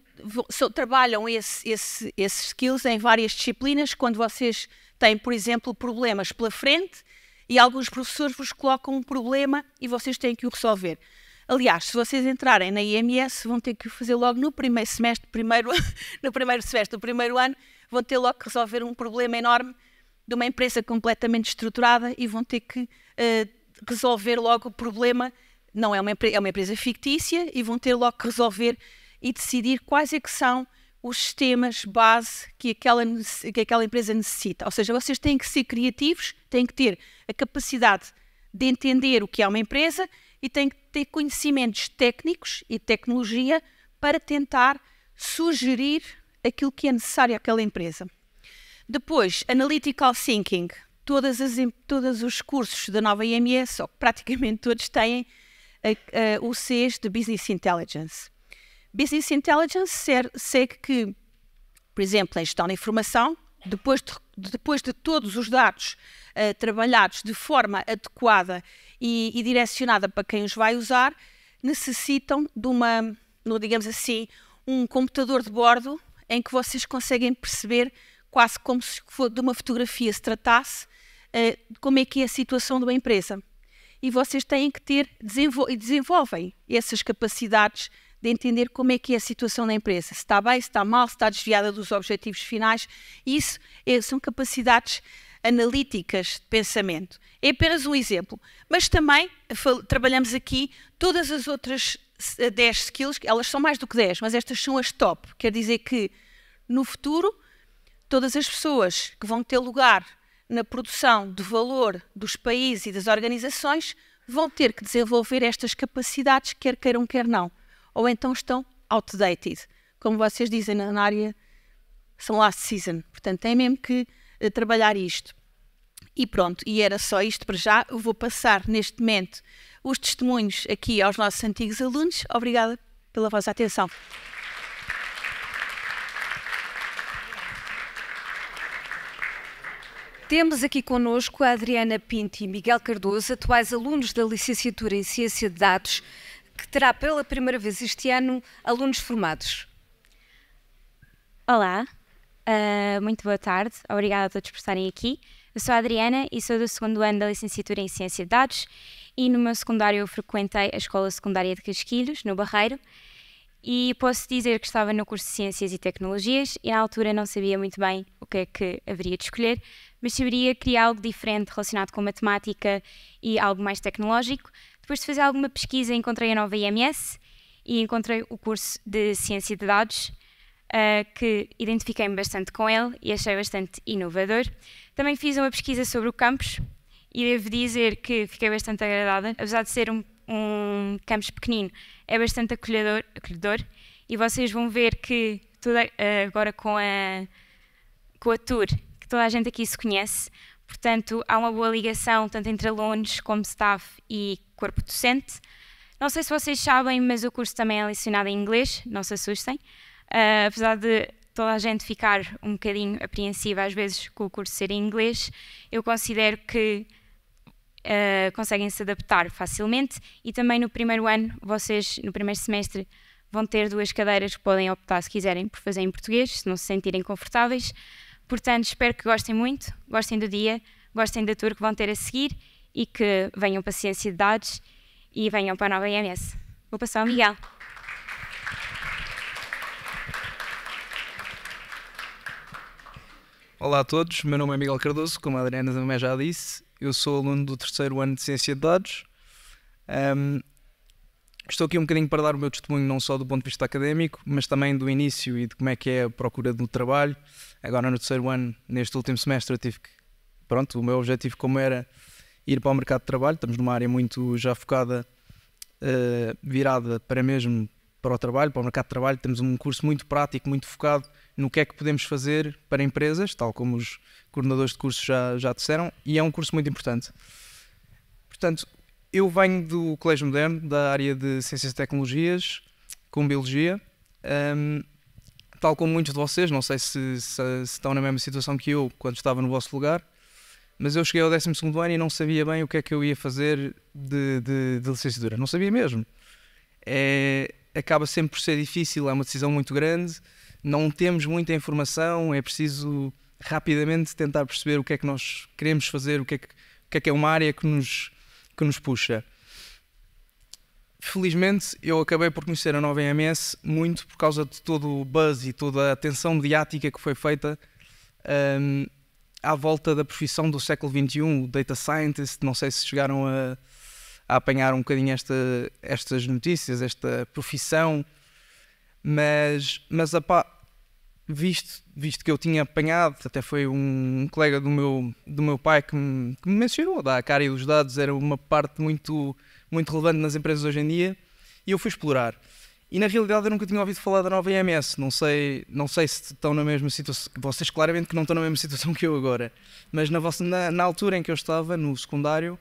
o, trabalham esses esse, skills em várias disciplinas, quando vocês têm, por exemplo, problemas pela frente e alguns professores vos colocam um problema e vocês têm que o resolver. Aliás, se vocês entrarem na IMS, vão ter que o fazer logo no primeiro semestre, primeiro, no primeiro semestre do primeiro ano, vão ter logo que resolver um problema enorme de uma empresa completamente estruturada e vão ter que uh, resolver logo o problema. Não é uma, é uma empresa fictícia e vão ter logo que resolver e decidir quais é que são os sistemas base que aquela, que aquela empresa necessita. Ou seja, vocês têm que ser criativos, têm que ter a capacidade de entender o que é uma empresa e têm que ter conhecimentos técnicos e tecnologia para tentar sugerir aquilo que é necessário àquela empresa. Depois, Analytical Thinking. Todas as, todos os cursos da nova IMS, ou praticamente todos, têm o CES de Business Intelligence. Business Intelligence segue que, por exemplo, em gestão da de informação, depois de, depois de todos os dados uh, trabalhados de forma adequada e, e direcionada para quem os vai usar, necessitam de uma, digamos assim, um computador de bordo em que vocês conseguem perceber quase como se de uma fotografia se tratasse, eh, como é que é a situação de uma empresa. E vocês têm que ter, desenvol desenvolvem essas capacidades de entender como é que é a situação da empresa, se está bem, se está mal, se está desviada dos objetivos finais. Isso é, são capacidades analíticas de pensamento. É apenas um exemplo, mas também trabalhamos aqui todas as outras 10 eh, skills, elas são mais do que 10, mas estas são as top. Quer dizer que no futuro, todas as pessoas que vão ter lugar na produção de valor dos países e das organizações vão ter que desenvolver estas capacidades, quer queiram, quer não. Ou então estão outdated. Como vocês dizem na área, são last season. Portanto, têm é mesmo que eh, trabalhar isto. E pronto, e era só isto para já. Eu vou passar neste momento os testemunhos aqui aos nossos antigos alunos. Obrigada pela vossa atenção. Temos aqui connosco a Adriana Pinto e Miguel Cardoso, atuais alunos da Licenciatura em Ciência de Dados, que terá pela primeira vez este ano alunos formados. Olá, uh, muito boa tarde, obrigada a todos por estarem aqui. Eu sou a Adriana e sou do segundo ano da licenciatura em Ciência de Dados e no meu secundário eu frequentei a Escola Secundária de Casquilhos, no Barreiro, e posso dizer que estava no curso de Ciências e Tecnologias e na altura não sabia muito bem o que é que haveria de escolher, mas saberia que queria algo diferente relacionado com matemática e algo mais tecnológico. Depois de fazer alguma pesquisa encontrei a nova IMS e encontrei o curso de Ciência de Dados uh, que identifiquei-me bastante com ele e achei bastante inovador. Também fiz uma pesquisa sobre o campus e devo dizer que fiquei bastante agradada. Apesar de ser um, um campus pequenino, é bastante acolhedor, acolhedor e vocês vão ver que toda, uh, eh, agora com a, com a tour, que toda a gente aqui se conhece, Portanto, há uma boa ligação tanto entre alunos como staff e corpo docente. Não sei se vocês sabem, mas o curso também é lecionado em inglês, não se assustem. Uh, apesar de toda a gente ficar um bocadinho apreensiva às vezes com o curso ser em inglês, eu considero que uh, conseguem se adaptar facilmente e também no primeiro ano, vocês no primeiro semestre vão ter duas cadeiras que podem optar se quiserem por fazer em português, se não se sentirem confortáveis. Portanto, espero que gostem muito, gostem do dia, gostem da tour que vão ter a seguir e que venham para a Ciência de Dados e venham para a nova IMS. Vou passar ao Miguel. Olá a todos, meu nome é Miguel Cardoso, como a Adriana também já disse, eu sou aluno do terceiro ano de Ciência de Dados. Um, estou aqui um bocadinho para dar o meu testemunho não só do ponto de vista académico, mas também do início e de como é que é a procura do trabalho. Agora no terceiro ano, neste último semestre, eu tive que... Pronto, o meu objetivo como era ir para o mercado de trabalho, estamos numa área muito já focada, uh, virada para mesmo para o trabalho, para o mercado de trabalho, temos um curso muito prático, muito focado no que é que podemos fazer para empresas, tal como os coordenadores de cursos já, já disseram, e é um curso muito importante. Portanto, eu venho do Colégio Moderno, da área de Ciências e Tecnologias, com Biologia. Um, tal como muitos de vocês, não sei se, se, se, estão na mesma situação que eu quando estava no vosso lugar, mas eu cheguei ao 12 ano e não sabia bem o que é que eu ia fazer de, de, de licenciatura. Não sabia mesmo. É, acaba sempre por ser difícil, é uma decisão muito grande não temos muita informação, é preciso rapidamente tentar perceber o que é que nós queremos fazer, o que é que, que, é, que é uma área que nos, que nos puxa. Felizmente, eu acabei por conhecer a nova EMS muito por causa de todo o buzz e toda a atenção mediática que foi feita um, à volta da profissão do século XXI, o data scientist. Não sei se chegaram a, a apanhar um bocadinho esta, estas notícias, esta profissão, mas, mas a, visto, visto que eu tinha apanhado, até foi um, colega do meu, do meu pai que me, que me mencionou, da cara e dos dados, era uma parte muito, muito relevante nas empresas hoje em dia, e eu fui explorar. E na realidade eu nunca tinha ouvido falar da nova IMS, não sei, não sei se estão na mesma situação, vocês claramente que não estão na mesma situação que eu agora, mas na, vossa, na, na altura em que eu estava, no secundário,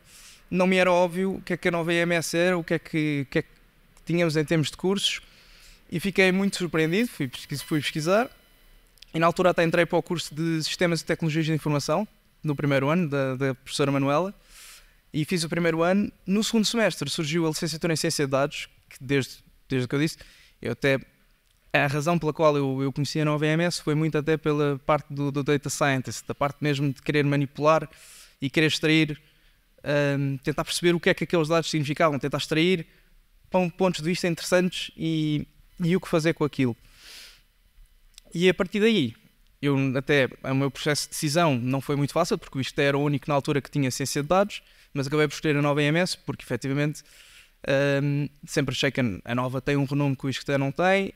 não me era óbvio o que é que a nova IMS era, o que é que, que, é que tínhamos em termos de cursos, e fiquei muito surpreendido, fui, fui pesquisar, e na altura até entrei para o curso de Sistemas e Tecnologias de Informação, no primeiro ano, da, da professora Manuela, e fiz o primeiro ano. No segundo semestre surgiu a licenciatura em Ciência de Dados, que desde, desde que eu disse, eu até. A razão pela qual eu, eu conhecia a EMS foi muito até pela parte do, do, Data Scientist, da parte mesmo de querer manipular e querer extrair, um, tentar perceber o que é que aqueles dados significavam, tentar extrair pontos de vista interessantes e, e o que fazer com aquilo. E é a partir daí, eu até, o meu processo de decisão não foi muito fácil, porque o ISCTE era o único na altura que tinha ciência de dados, mas acabei por escolher a nova EMS, porque efetivamente um, sempre achei que a nova tem um renome que o ISCTE não tem,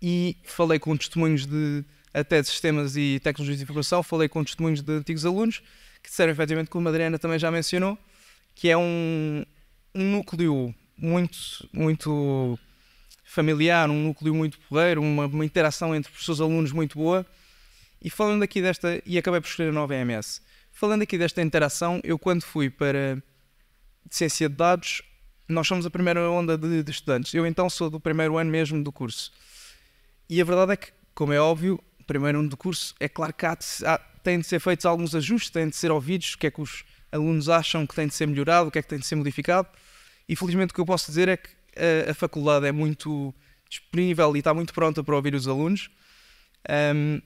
e falei com testemunhos de, até de sistemas e tecnologias de informação, falei com testemunhos de antigos alunos, que disseram efetivamente, como a Adriana também já mencionou, que é um, um núcleo muito, muito familiar, um núcleo muito porreiro, uma, uma interação entre professores e alunos muito boa. E falando aqui desta, e acabei por escolher a nova EMS, falando aqui desta interação, eu quando fui para ciência de dados, nós somos a primeira onda de, de estudantes. Eu então sou do primeiro ano mesmo do curso. E a verdade é que, como é óbvio, primeiro ano do curso, é claro que há de, há, têm de ser feitos alguns ajustes, têm de ser ouvidos o que é que os alunos acham que tem de ser melhorado, o que é que tem de ser modificado. E felizmente o que eu posso dizer é que a, a faculdade é muito disponível e está muito pronta para ouvir os alunos. Um,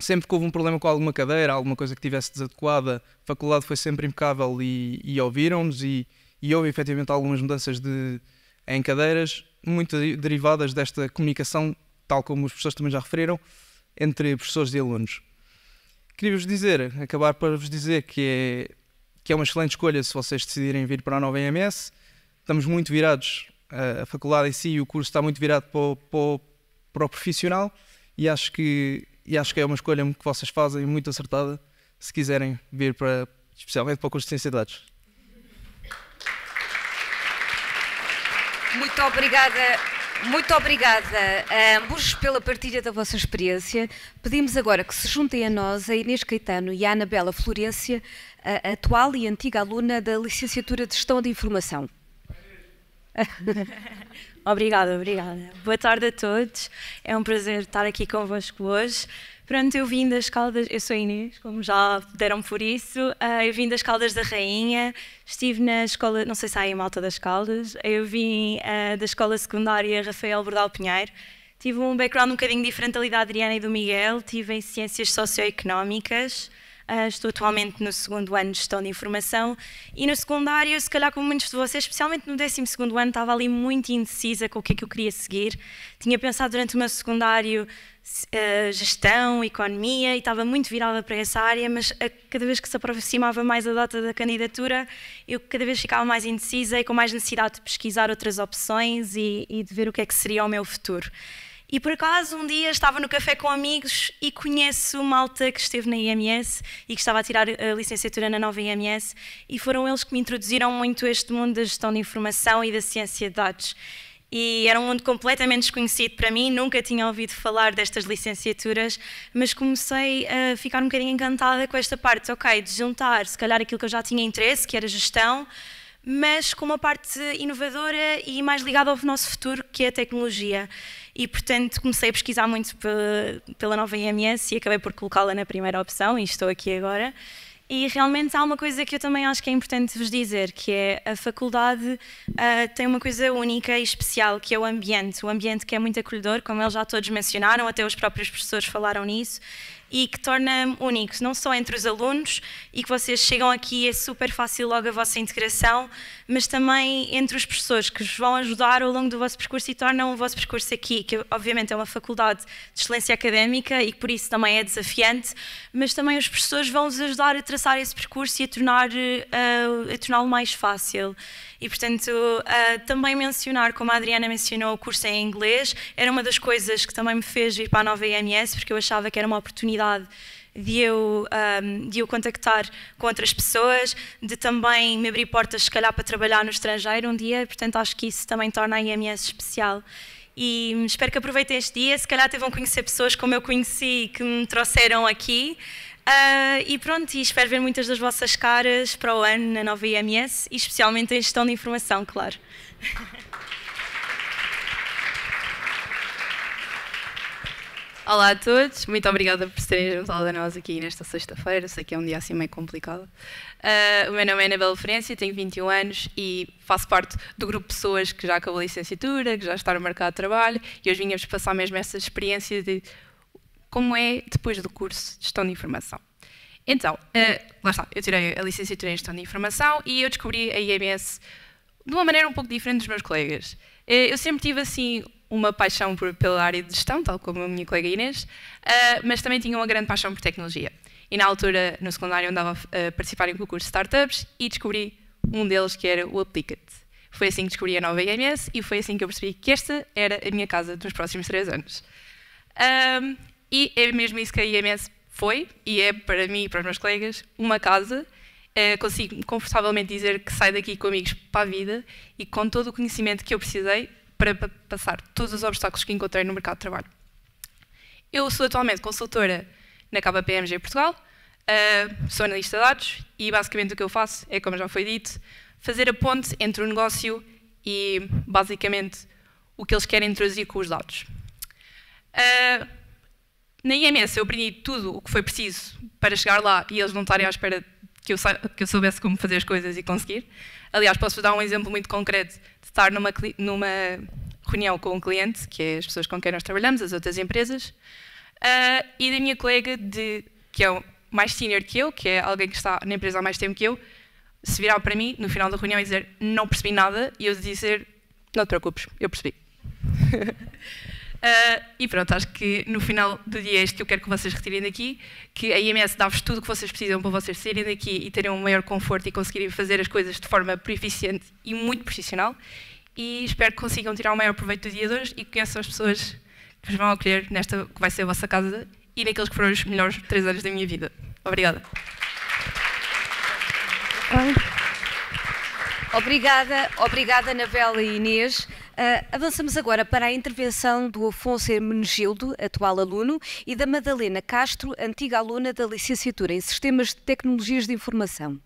sempre que houve um problema com alguma cadeira, alguma coisa que tivesse desadequada, a faculdade foi sempre impecável e, e ouviram-nos e, e, houve efetivamente algumas mudanças de, em cadeiras, muito derivadas desta comunicação, tal como os professores também já referiram, entre professores e alunos. Queria-vos dizer, acabar para vos dizer que é, que é uma excelente escolha se vocês decidirem vir para a nova EMS. Estamos muito virados a faculdade em si e o curso está muito virado para o, para para o profissional e acho, que, e acho que é uma escolha que vocês fazem muito acertada se quiserem vir para, especialmente para o curso de Ciência de Dados. Muito obrigada, muito obrigada a ambos pela partilha da vossa experiência. Pedimos agora que se juntem a nós a Inês Caetano e a Anabela Florência, a atual e antiga aluna da Licenciatura de Gestão de Informação. obrigada, obrigada. Boa tarde a todos. É um prazer estar aqui convosco hoje. Pronto, eu vim das Caldas, eu sou Inês, como já deram por isso. Ah, eu vim das Caldas da Rainha, estive na escola, não sei se há em Malta das Caldas, eu vim ah, da escola secundária Rafael Bordal Pinheiro. Tive um background um bocadinho diferente ali da Adriana e do Miguel, tive em Ciências Socioeconómicas. Uh, estou atualmente no segundo ano de gestão de informação e no secundário, se calhar como muitos de vocês, especialmente no décimo segundo ano, estava ali muito indecisa com o que é que eu queria seguir. Tinha pensado durante o meu secundário uh, gestão, economia e estava muito virada para essa área, mas a, cada vez que se aproximava mais a data da candidatura, eu cada vez ficava mais indecisa e com mais necessidade de pesquisar outras opções e, e de ver o que é que seria o meu futuro. E por acaso um dia estava no café com amigos e conheço malta que esteve na IMS e que estava a tirar a eh, licenciatura na nova IMS e foram eles que me introduziram muito a este mundo da gestão de informação e da ciência de dados. E era um mundo completamente desconhecido para mim, nunca tinha ouvido falar destas licenciaturas, mas comecei a ficar um bocadinho encantada com esta parte, ok, de juntar se calhar aquilo que eu já tinha interesse, que era gestão, mas com uma parte inovadora e mais ligada ao nosso futuro, que é a tecnologia e, portanto, comecei a pesquisar muito pela nova IMS e acabei por colocá-la na primeira opção e estou aqui agora. E realmente há uma coisa que eu também acho que é importante vos dizer, que é a faculdade uh, tem uma coisa única e especial, que é o ambiente. O ambiente que é muito acolhedor, como eles já todos mencionaram, até os próprios professores falaram nisso, e que torna únicos, não só entre os alunos e que vocês chegam aqui é super fácil logo a vossa integração, mas também entre os professores que vos vão ajudar ao longo do vosso percurso e tornam o vosso percurso aqui, que obviamente é uma faculdade de excelência académica e por isso também é desafiante, mas também os professores vão vos ajudar a traçar esse percurso e a tornar eh, a torná-lo mais fácil. E, portanto, uh, também mencionar, como a Adriana mencionou, o curso é em inglês era uma das coisas que também me fez vir para a nova IMS, porque eu achava que era uma oportunidade de eu, um, ah, de eu contactar com outras pessoas, de também me abrir portas, se calhar, para trabalhar no estrangeiro um dia. Portanto, acho que isso também torna a IMS especial. E hum, espero que aproveitem este dia. Se calhar até vão conhecer pessoas como eu conheci, que me trouxeram aqui. Uh, e pronto, e espero ver muitas das vossas caras para o ano na nova IMS e especialmente em gestão de informação, claro. Olá a todos, muito obrigada por terem juntado a nós aqui nesta sexta-feira. Sei que é um dia assim meio complicado. Uh, o meu nome é Anabela Ferência, tenho 21 anos e faço parte do grupo de pessoas que já acabou a licenciatura, que já está no mercado de trabalho e hoje vínhamos passar mesmo essa experiência de como é depois do curso de Gestão de Informação. Então, uh, lá está, eu tirei a licenciatura em Gestão de Informação e eu descobri a IMS de uma maneira um pouco diferente dos meus colegas. Uh, eu sempre tive, assim, uma paixão por, pela área de gestão, tal como a minha colega Inês, uh, mas também tinha uma grande paixão por tecnologia. E na altura, no secundário, andava a participar em concursos de startups e descobri um deles que era o Applicate. Foi assim que descobri a nova IMS e foi assim que eu percebi que esta era a minha casa dos próximos três anos. Um, e é mesmo isso que a IMS foi, e é para mim e para os meus colegas, uma casa. Eh, consigo confortavelmente dizer que saio daqui com amigos para a vida e com todo o conhecimento que eu precisei para passar todos os obstáculos que encontrei no mercado de trabalho. Eu sou atualmente consultora na KPMG Portugal, uh, sou analista de dados e basicamente o que eu faço é, como já foi dito, fazer a ponte entre o negócio e basicamente o que eles querem introduzir com os dados. Uh, na IMS é eu aprendi tudo o que foi preciso para chegar lá e eles não estarem à espera que eu, que eu soubesse como fazer as coisas e conseguir. Aliás, posso dar um exemplo muito concreto de estar numa, numa reunião com um cliente, que é as pessoas com quem nós trabalhamos, as outras empresas, uh, e da minha colega, de, que é mais senior que eu, que é alguém que está na empresa há mais tempo que eu, se virar para mim no final da reunião e dizer não percebi nada, e eu dizer não te preocupes, eu percebi. Uh, e pronto, acho que no final do dia este que eu quero que vocês retirem daqui, que a IMS dá-vos tudo o que vocês precisam para vocês saírem daqui e terem um maior conforto e conseguirem fazer as coisas de forma eficiente e muito profissional. E espero que consigam tirar o maior proveito do dia de hoje e que conheçam as pessoas que vos vão acolher nesta que vai ser a vossa casa e naqueles que foram os melhores três anos da minha vida. Obrigada. Obrigada, obrigada Anabela e Inês. Uh, avançamos agora para a intervenção do Afonso Hermenegildo, atual aluno, e da Madalena Castro, antiga aluna da licenciatura em Sistemas de Tecnologias de Informação.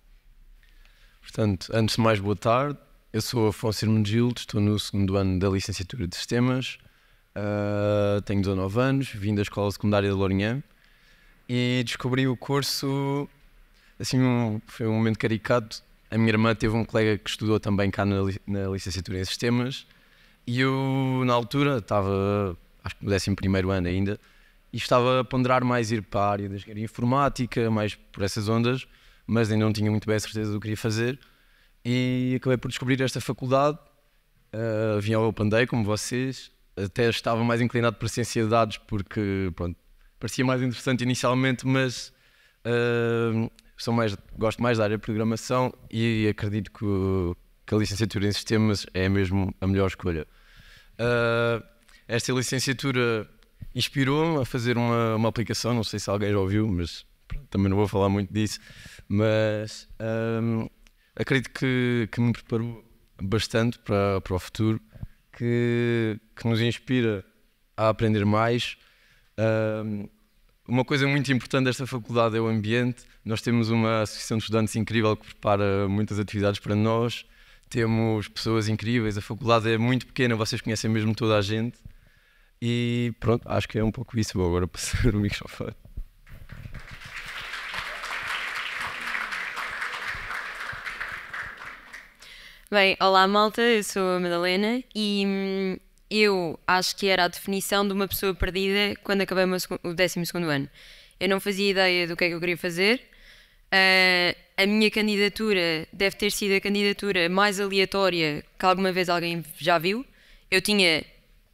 Portanto, antes de mais, boa tarde. Eu sou Afonso Hermenegildo, estou no segundo ano da licenciatura de Sistemas, uh, tenho 19 anos, vim da Escola Secundária de Lourinhã e descobri o curso, assim, um, foi um momento caricado. A minha irmã teve um colega que estudou também cá na, na licenciatura em Sistemas e eu, na altura, estava, acho que no 11 ano ainda, e estava a ponderar mais ir para a área da engenharia informática, mais por essas ondas, mas ainda não tinha muito bem a certeza do que queria fazer. E acabei por descobrir esta faculdade. Uh, vim ao Open Day, como vocês. Até estava mais inclinado para ciência de dados, porque pronto, parecia mais interessante inicialmente, mas uh, sou mais, gosto mais da área de programação e acredito que, que a licenciatura em sistemas é mesmo a melhor escolha. Uh, esta licenciatura inspirou-me a fazer uma, uma aplicação, não sei se alguém já ouviu, mas pronto, também não vou falar muito disso. Mas um, acredito que, que me preparou bastante para, para o futuro, que, que nos inspira a aprender mais. Um, uma coisa muito importante desta faculdade é o ambiente. Nós temos uma associação de estudantes incrível que prepara muitas atividades para nós temos pessoas incríveis, a faculdade é muito pequena, vocês conhecem mesmo toda a gente. E pronto, acho que é um pouco isso. Vou agora passar o microfone. Bem, olá malta, eu sou a Madalena e hum, eu acho que era a definição de uma pessoa perdida quando acabei o 12 ano. Eu não fazia ideia do que é que eu queria fazer, ah, a minha candidatura deve ter sido a candidatura mais aleatória que alguma vez alguém já viu. Eu tinha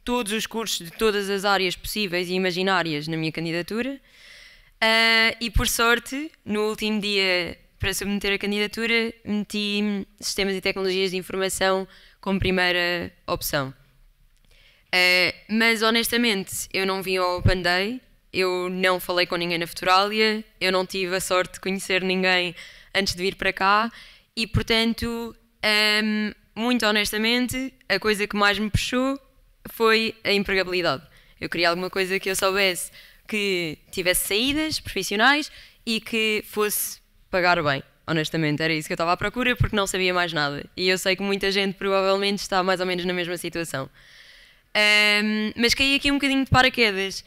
todos os cursos de todas as áreas possíveis e imaginárias na minha candidatura. Uh, e por sorte, no último dia para submeter a candidatura, meti Sistemas e Tecnologias de Informação como primeira opção. Uh, mas honestamente, eu não vim ao Open Day eu não falei com ninguém na Futuralia, eu não tive a sorte de conhecer ninguém antes de vir para cá e, portanto, hum, muito honestamente, a coisa que mais me puxou foi a empregabilidade. Eu queria alguma coisa que eu soubesse que tivesse saídas profissionais e que fosse pagar bem. Honestamente, era isso que eu estava à procura porque não sabia mais nada. E eu sei que muita gente provavelmente está mais ou menos na mesma situação. Um, mas caí aqui um bocadinho de paraquedas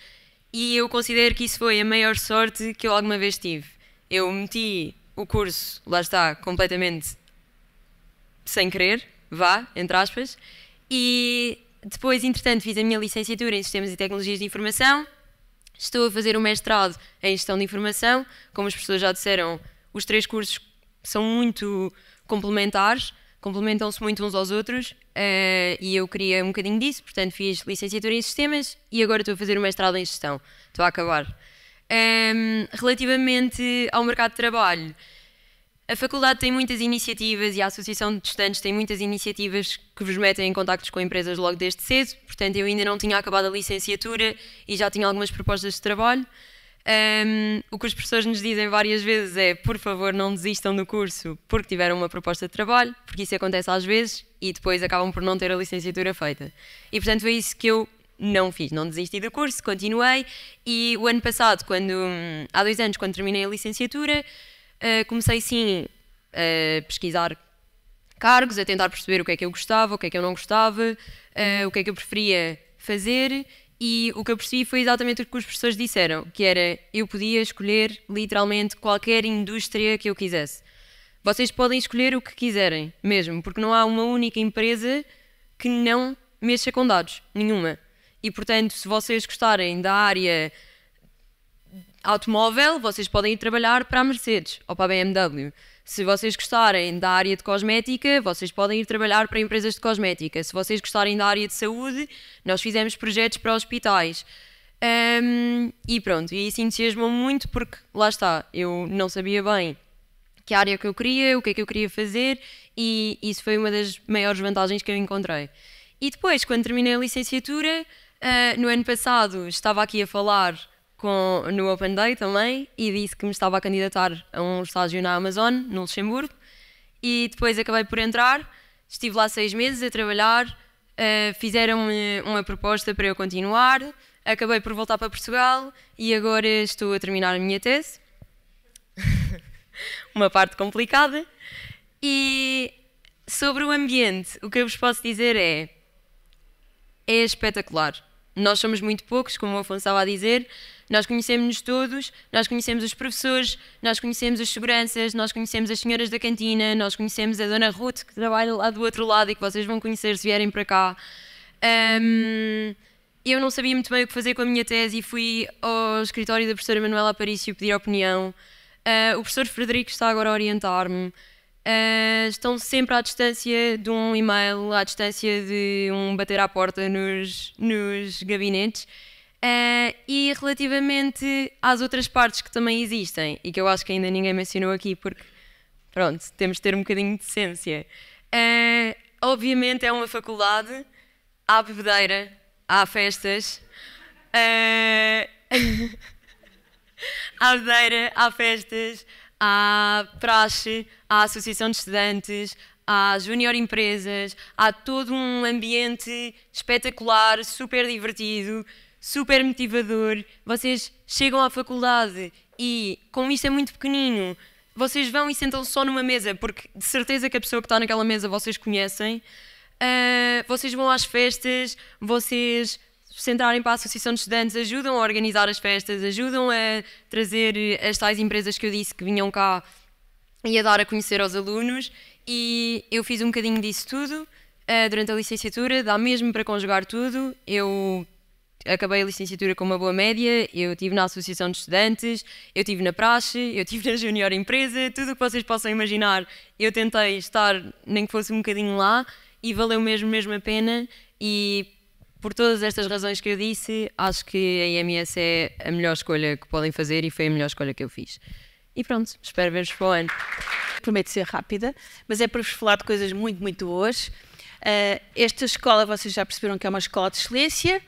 e eu considero que isso foi a maior sorte que eu alguma vez tive. Eu meti o curso, lá está, completamente sem querer, vá, entre aspas, e depois, entretanto, fiz a minha licenciatura em Sistemas e Tecnologias de Informação, estou a fazer o um mestrado em Gestão de Informação, como as pessoas já disseram, os três cursos são muito complementares, complementam-se muito uns aos outros uh, e eu queria um bocadinho disso, portanto fiz licenciatura em Sistemas e agora estou a fazer o mestrado em Gestão, estou a acabar. Um, ehm, relativamente ao mercado de trabalho, a faculdade tem muitas iniciativas e a Associação de Estudantes tem muitas iniciativas que vos metem em contactos com empresas logo desde cedo, portanto eu ainda não tinha acabado a licenciatura e já tinha algumas propostas de trabalho. Um, o que os professores nos dizem várias vezes é, por favor, não desistam do curso porque tiveram uma proposta de trabalho, porque isso acontece às vezes e depois acabam por não ter a licenciatura feita. E portanto foi isso que eu não fiz, não desisti do curso, continuei e o ano passado, quando há dois anos, quando terminei a licenciatura, uh, comecei sim a pesquisar cargos, a tentar perceber o que é que eu gostava, o que é que eu não gostava, uh, o que é que eu preferia fazer e o que eu percebi foi exatamente o que os professores disseram, que era eu podia escolher literalmente qualquer indústria que eu quisesse. Vocês podem escolher o que quiserem, mesmo, porque não há uma única empresa que não mexa com dados, nenhuma. E portanto, se vocês gostarem da área automóvel, vocês podem ir trabalhar para a Mercedes ou para a BMW. Se vocês gostarem da área de cosmética, vocês podem ir trabalhar para empresas de cosmética. Se vocês gostarem da área de saúde, nós fizemos projetos para hospitais. Um, e pronto, e isso entusiasmou muito porque, lá está, eu não sabia bem que área que eu queria, o que é que eu queria fazer, e isso foi uma das maiores vantagens que eu encontrei. E depois, quando terminei a licenciatura, uh, no ano passado estava aqui a falar com, no Open Day também e disse que me estava a candidatar a um estágio na Amazon, no Luxemburgo. E depois acabei por entrar, estive lá seis meses a trabalhar, uh, fizeram-me uma proposta para eu continuar, acabei por voltar para Portugal e agora estou a terminar a minha tese. uma parte complicada. E sobre o ambiente, o que eu vos posso dizer é. É espetacular. Nós somos muito poucos, como o Afonso estava a dizer, nós conhecemos-nos todos, nós conhecemos os professores, nós conhecemos as seguranças, nós conhecemos as senhoras da cantina, nós conhecemos a dona Ruth que trabalha lá do outro lado e que vocês vão conhecer se vierem para cá. Um, eu não sabia muito bem o que fazer com a minha tese e fui ao escritório da professora Manuela Aparício pedir opinião. Uh, o professor Frederico está agora a orientar-me. Uh, estão sempre à distância de um e-mail, à distância de um bater à porta nos, nos gabinetes. Uh, e relativamente às outras partes que também existem e que eu acho que ainda ninguém mencionou aqui, porque, pronto, temos de ter um bocadinho de decência. Uh, obviamente é uma faculdade, há bebedeira, há festas. Uh, há bebedeira, há festas, há praxe, há associação de estudantes, há junior empresas, há todo um ambiente espetacular, super divertido super motivador. Vocês chegam à faculdade e, como isso é muito pequenino, vocês vão e sentam só numa mesa, porque de certeza que a pessoa que está naquela mesa vocês conhecem. Uh, vocês vão às festas, vocês se entrarem para a Associação de Estudantes ajudam a organizar as festas, ajudam a trazer as tais empresas que eu disse que vinham cá e a dar a conhecer aos alunos. E eu fiz um bocadinho disso tudo uh, durante a licenciatura, dá mesmo para conjugar tudo. Eu acabei a licenciatura com uma boa média, eu estive na Associação de Estudantes, eu estive na Praxe, eu estive na Junior Empresa, tudo o que vocês possam imaginar, eu tentei estar, nem que fosse um bocadinho lá, e valeu mesmo, mesmo a pena, e por todas estas razões que eu disse, acho que a IMS é a melhor escolha que podem fazer e foi a melhor escolha que eu fiz. E pronto, espero ver-vos para o ano. Prometo ser rápida, mas é para vos falar de coisas muito, muito boas. Uh, esta escola, vocês já perceberam que é uma escola de excelência,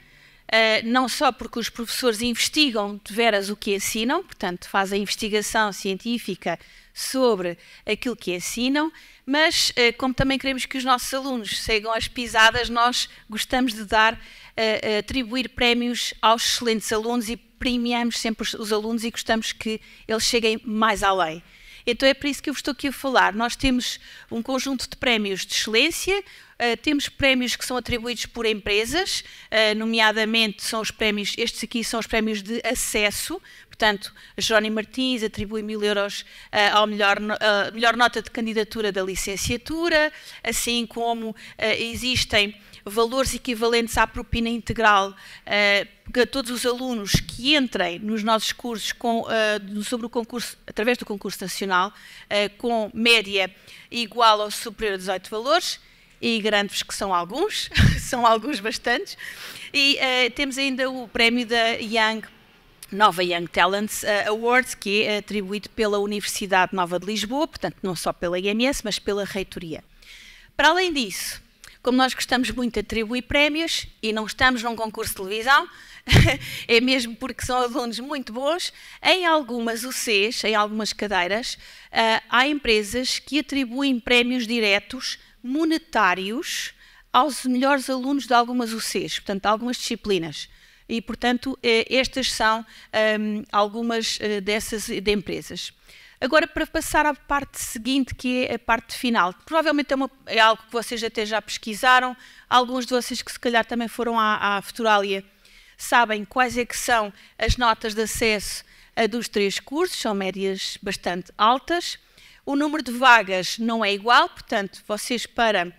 eh, não só porque os professores investigam de veras o que ensinam, portanto, fazem investigação científica sobre aquilo que ensinam, mas eh, como também queremos que os nossos alunos sigam as pisadas, nós gostamos de dar, eh, atribuir prémios aos excelentes alunos e premiamos sempre os alunos e gostamos que eles cheguem mais além. Então é por isso que eu vos estou aqui a falar. Nós temos um conjunto de prémios de excelência, eh, temos prémios que são atribuídos por empresas, uh, nomeadamente são os prémios, estes aqui são os prémios de acesso, portanto, Jerónimo Martins atribui mil euros uh, ao melhor, uh, melhor nota de candidatura da licenciatura, assim como uh, existem valores equivalentes à propina integral a todos os alunos que entrem nos nossos cursos com, sobre o concurso, através do concurso nacional, com média igual ou superior a 18 valores e grandes que são alguns, são alguns bastantes, e uh, temos ainda o prémio da Young Nova Young Talents eh, Awards, que é atribuído pela Universidade Nova de Lisboa, portanto, não só pela IMS, mas pela Reitoria. Para além disso, como nós gostamos muito de atribuir prémios e não estamos num concurso de televisão, é mesmo porque são alunos muito bons, em algumas UCs, em algumas cadeiras, eh, há empresas que atribuem prémios diretos monetários aos melhores alunos de algumas UCs, portanto, de algumas disciplinas. E, portanto, eh, estas são um, ehm, algumas eh, dessas eh, de empresas. Agora, para passar à parte seguinte, que é a parte final, provavelmente é, uma, é, algo que vocês até já pesquisaram, alguns de vocês que se calhar também foram à, à Futuralia sabem quais é que são as notas de acesso a dos três cursos, são médias bastante altas. O número de vagas não é igual, portanto, vocês para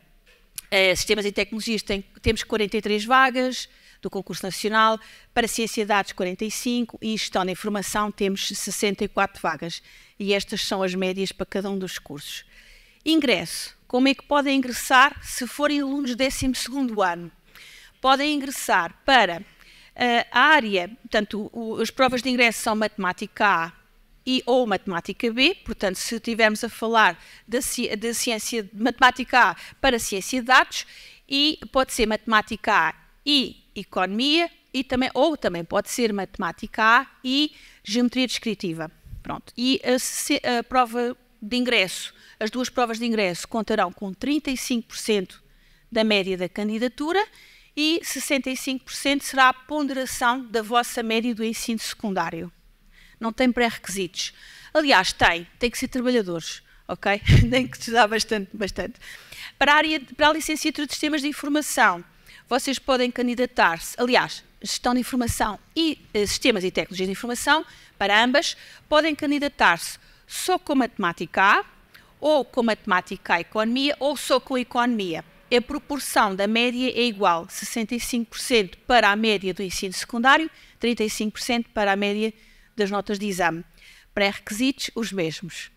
eh, Sistemas e Tecnologias temos 43 vagas do concurso nacional, para Ciência e Dados 45 e Gestão da Informação temos 64 vagas. E estas são as médias para cada um dos cursos. Ingresso. Como é que podem ingressar se forem alunos 12º ano? Podem ingressar para uh, a área, portanto, o, as provas de ingresso são Matemática A, e ou matemática B, portanto, se estivermos a falar da, da ciência de matemática A para ciência de dados, e pode ser matemática A e economia, e também, ou também pode ser matemática A e geometria descritiva. Pronto. E a, a prova de ingresso, as duas provas de ingresso contarão com 35% da média da candidatura e 65% será a ponderação da vossa média do ensino secundário não tem pré-requisitos. Aliás, tem, tem que ser trabalhadores, ok? tem que estudar bastante, bastante. Para a, área, para a licenciatura de sistemas de informação, vocês podem candidatar-se, aliás, gestão de informação e eh, sistemas e tecnologias de informação, para ambas, podem candidatar-se só com matemática A, ou com matemática A economia, ou só com economia. A proporção da média é igual, 65% para a média do ensino secundário, 35% para a média das notas de exame. Pré-requisitos, os mesmos.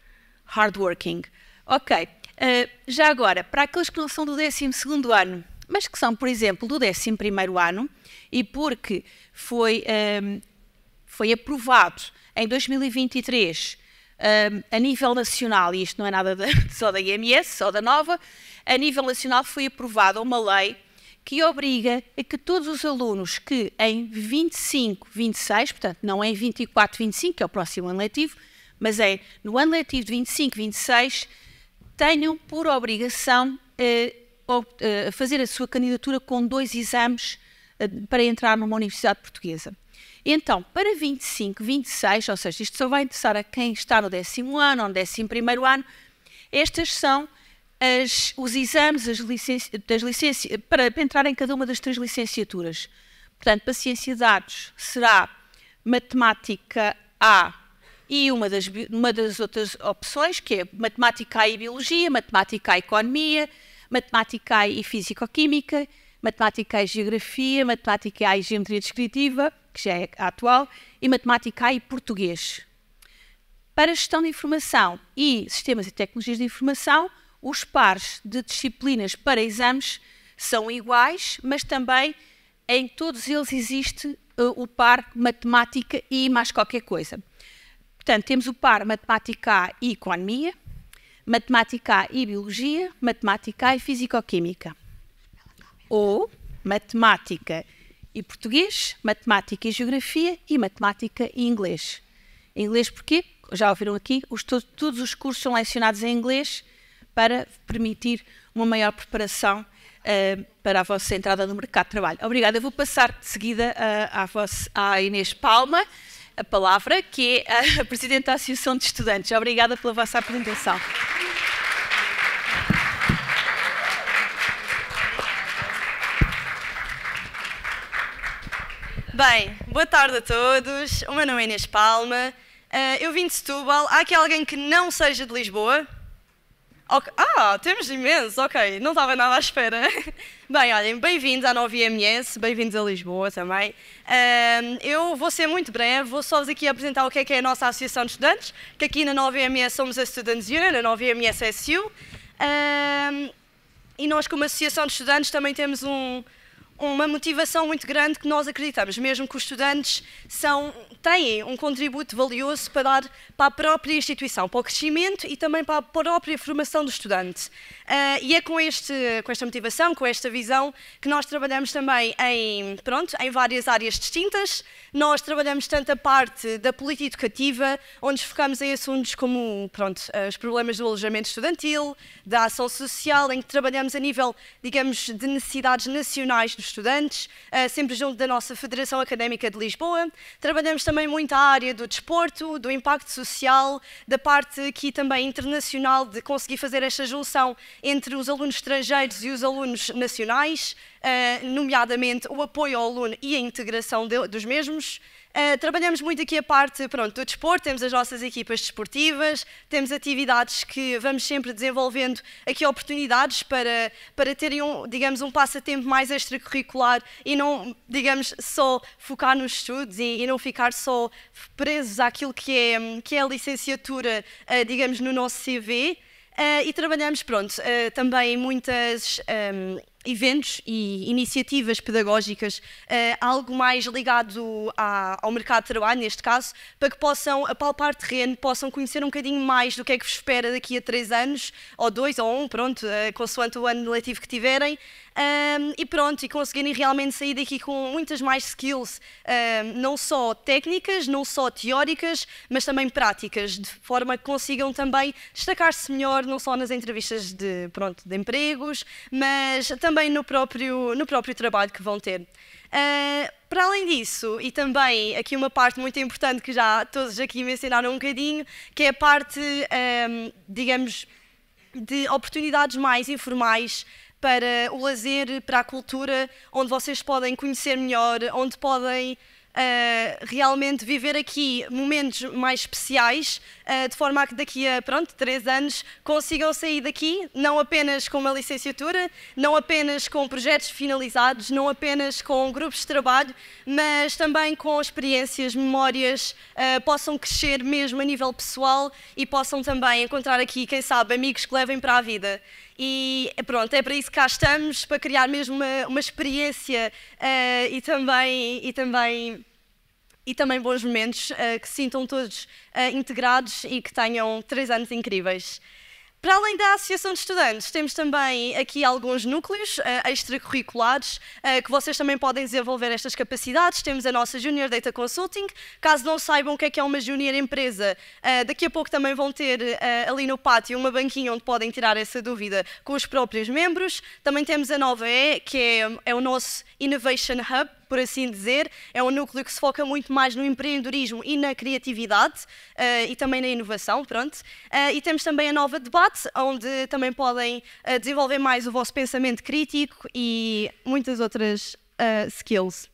Hardworking. Ok. Uh, já agora, para aqueles que não são do 12 ano, mas que são, por exemplo, do 11 ano, e porque foi, um, ehm, foi aprovado em 2023 um, ehm, a nível nacional, e isto não é nada de, só da IMS, só da Nova, a nível nacional foi aprovada uma lei que obriga a que todos os alunos que em 25, 26, portanto não é em 24, 25, que é o próximo ano letivo, mas é no ano letivo de 25, 26, tenham por obrigação eh, eh, fazer a sua candidatura com dois exames eh, para entrar numa universidade portuguesa. Então, para 25, 26, ou seja, isto só vai interessar a quem está no décimo ano ou no décimo primeiro ano, estas são as, os exames as das licenci, para, para, entrar em cada uma das três licenciaturas. Portanto, para ciência de dados será matemática A e uma das, uma das outras opções, que é matemática A e biologia, matemática A e economia, matemática A e físico-química, matemática A e geografia, matemática A e geometria descritiva, que já é atual, e matemática A e português. Para gestão de informação e sistemas e tecnologias de informação, os pares de disciplinas para exames são iguais, mas também em todos eles existe uh, o par matemática e mais qualquer coisa. Portanto, temos o par matemática A e economia, matemática A e biologia, matemática A e físico-química. Ou matemática e português, matemática e geografia e matemática e inglês. Inglês porquê? Já ouviram aqui, os, todos os cursos são lecionados em inglês, para permitir uma maior preparação uh, para a vossa entrada no mercado de trabalho. Obrigada. Eu vou passar de seguida uh, à, vossa, à Inês Palma a palavra, que é a Presidente da Associação de Estudantes. Obrigada pela vossa apresentação. Bem, boa tarde a todos. O meu nome é Inês Palma. Uh, eu vim de Setúbal. Há aqui alguém que não seja de Lisboa? Okay. Ah, temos imensos, ok. Não estava nada à espera. Bem, olhem, bem-vindos à Nova IMS, bem-vindos a Lisboa também. Um, eu vou ser muito breve, vou só-vos aqui apresentar o que é, que é a nossa Associação de Estudantes, que aqui na Nova IMS somos a Students Union, a Nova IMS é SU. Um, e nós, como Associação de Estudantes, também temos um, uma motivação muito grande que nós acreditamos mesmo que os estudantes são, têm um contributo valioso para dar para a própria instituição, para o crescimento e também para a própria formação do estudante. Uh, e é com, este, com esta motivação, com esta visão, que nós trabalhamos também em, pronto, em várias áreas distintas. Nós trabalhamos tanto a parte da política educativa, onde focamos em assuntos como pronto, ah, os problemas do alojamento estudantil, da ação social, em que trabalhamos a nível, digamos, de necessidades nacionais dos estudantes, uh, sempre junto da nossa Federação Académica de Lisboa. Trabalhamos também muito a área do desporto, do impacto social, da parte aqui também internacional de conseguir fazer esta junção entre os alunos estrangeiros e os alunos nacionais, uh, nomeadamente o apoio ao aluno e a integração de, dos mesmos. Uh, trabalhamos muito aqui a parte pronto, do desporto, temos as nossas equipas desportivas, temos atividades que vamos sempre desenvolvendo aqui oportunidades para, para terem, um, digamos, um passatempo mais extracurricular e não, digamos, só focar nos estudos e, e não ficar só presos àquilo que é, que é a licenciatura, uh, digamos, no nosso CV. Uh, e trabalhamos, pronto, uh, também em muitos um, eventos e iniciativas pedagógicas, uh, algo mais ligado à, ao mercado de trabalho, neste caso, para que possam apalpar terreno, possam conhecer um bocadinho mais do que é que vos espera daqui a três anos, ou dois, ou um, pronto, consoante o ano letivo que tiverem, um, e pronto, e conseguirem realmente sair daqui com muitas mais skills, um, não só técnicas, não só teóricas, mas também práticas, de forma que consigam também destacar-se melhor, não só nas entrevistas de, pronto, de empregos, mas também no próprio, no próprio trabalho que vão ter. Uh, para além disso, e também aqui uma parte muito importante que já todos aqui mencionaram um bocadinho, que é a parte, um, digamos, de oportunidades mais informais para o lazer, para a cultura, onde vocês podem conhecer melhor, onde podem uh, realmente viver aqui momentos mais especiais, uh, de forma a que daqui a pronto, três anos consigam sair daqui, não apenas com uma licenciatura, não apenas com projetos finalizados, não apenas com grupos de trabalho, mas também com experiências, memórias, uh, possam crescer mesmo a nível pessoal e possam também encontrar aqui, quem sabe, amigos que levem para a vida. E eh, pronto, é para isso que cá estamos, para criar mesmo uma, uma experiência uh, e também. E também e também bons momentos, uh, que se sintam todos uh, integrados e que tenham três anos incríveis. Para além da Associação de Estudantes, temos também aqui alguns núcleos uh, extracurriculares uh, que vocês também podem desenvolver estas capacidades. Temos a nossa Junior Data Consulting. Caso não saibam o que é que é uma Junior Empresa, uh, daqui a pouco também vão ter ali no pátio uma banquinha onde podem tirar essa dúvida com os próprios membros. Também temos a Nova E, que é, é o nosso Innovation Hub por assim dizer, é um núcleo que se foca muito mais no empreendedorismo e na criatividade uh, e também na inovação, pronto. Uh, e temos também a nova debate, onde também podem uh, desenvolver mais o vosso pensamento crítico e muitas outras skills.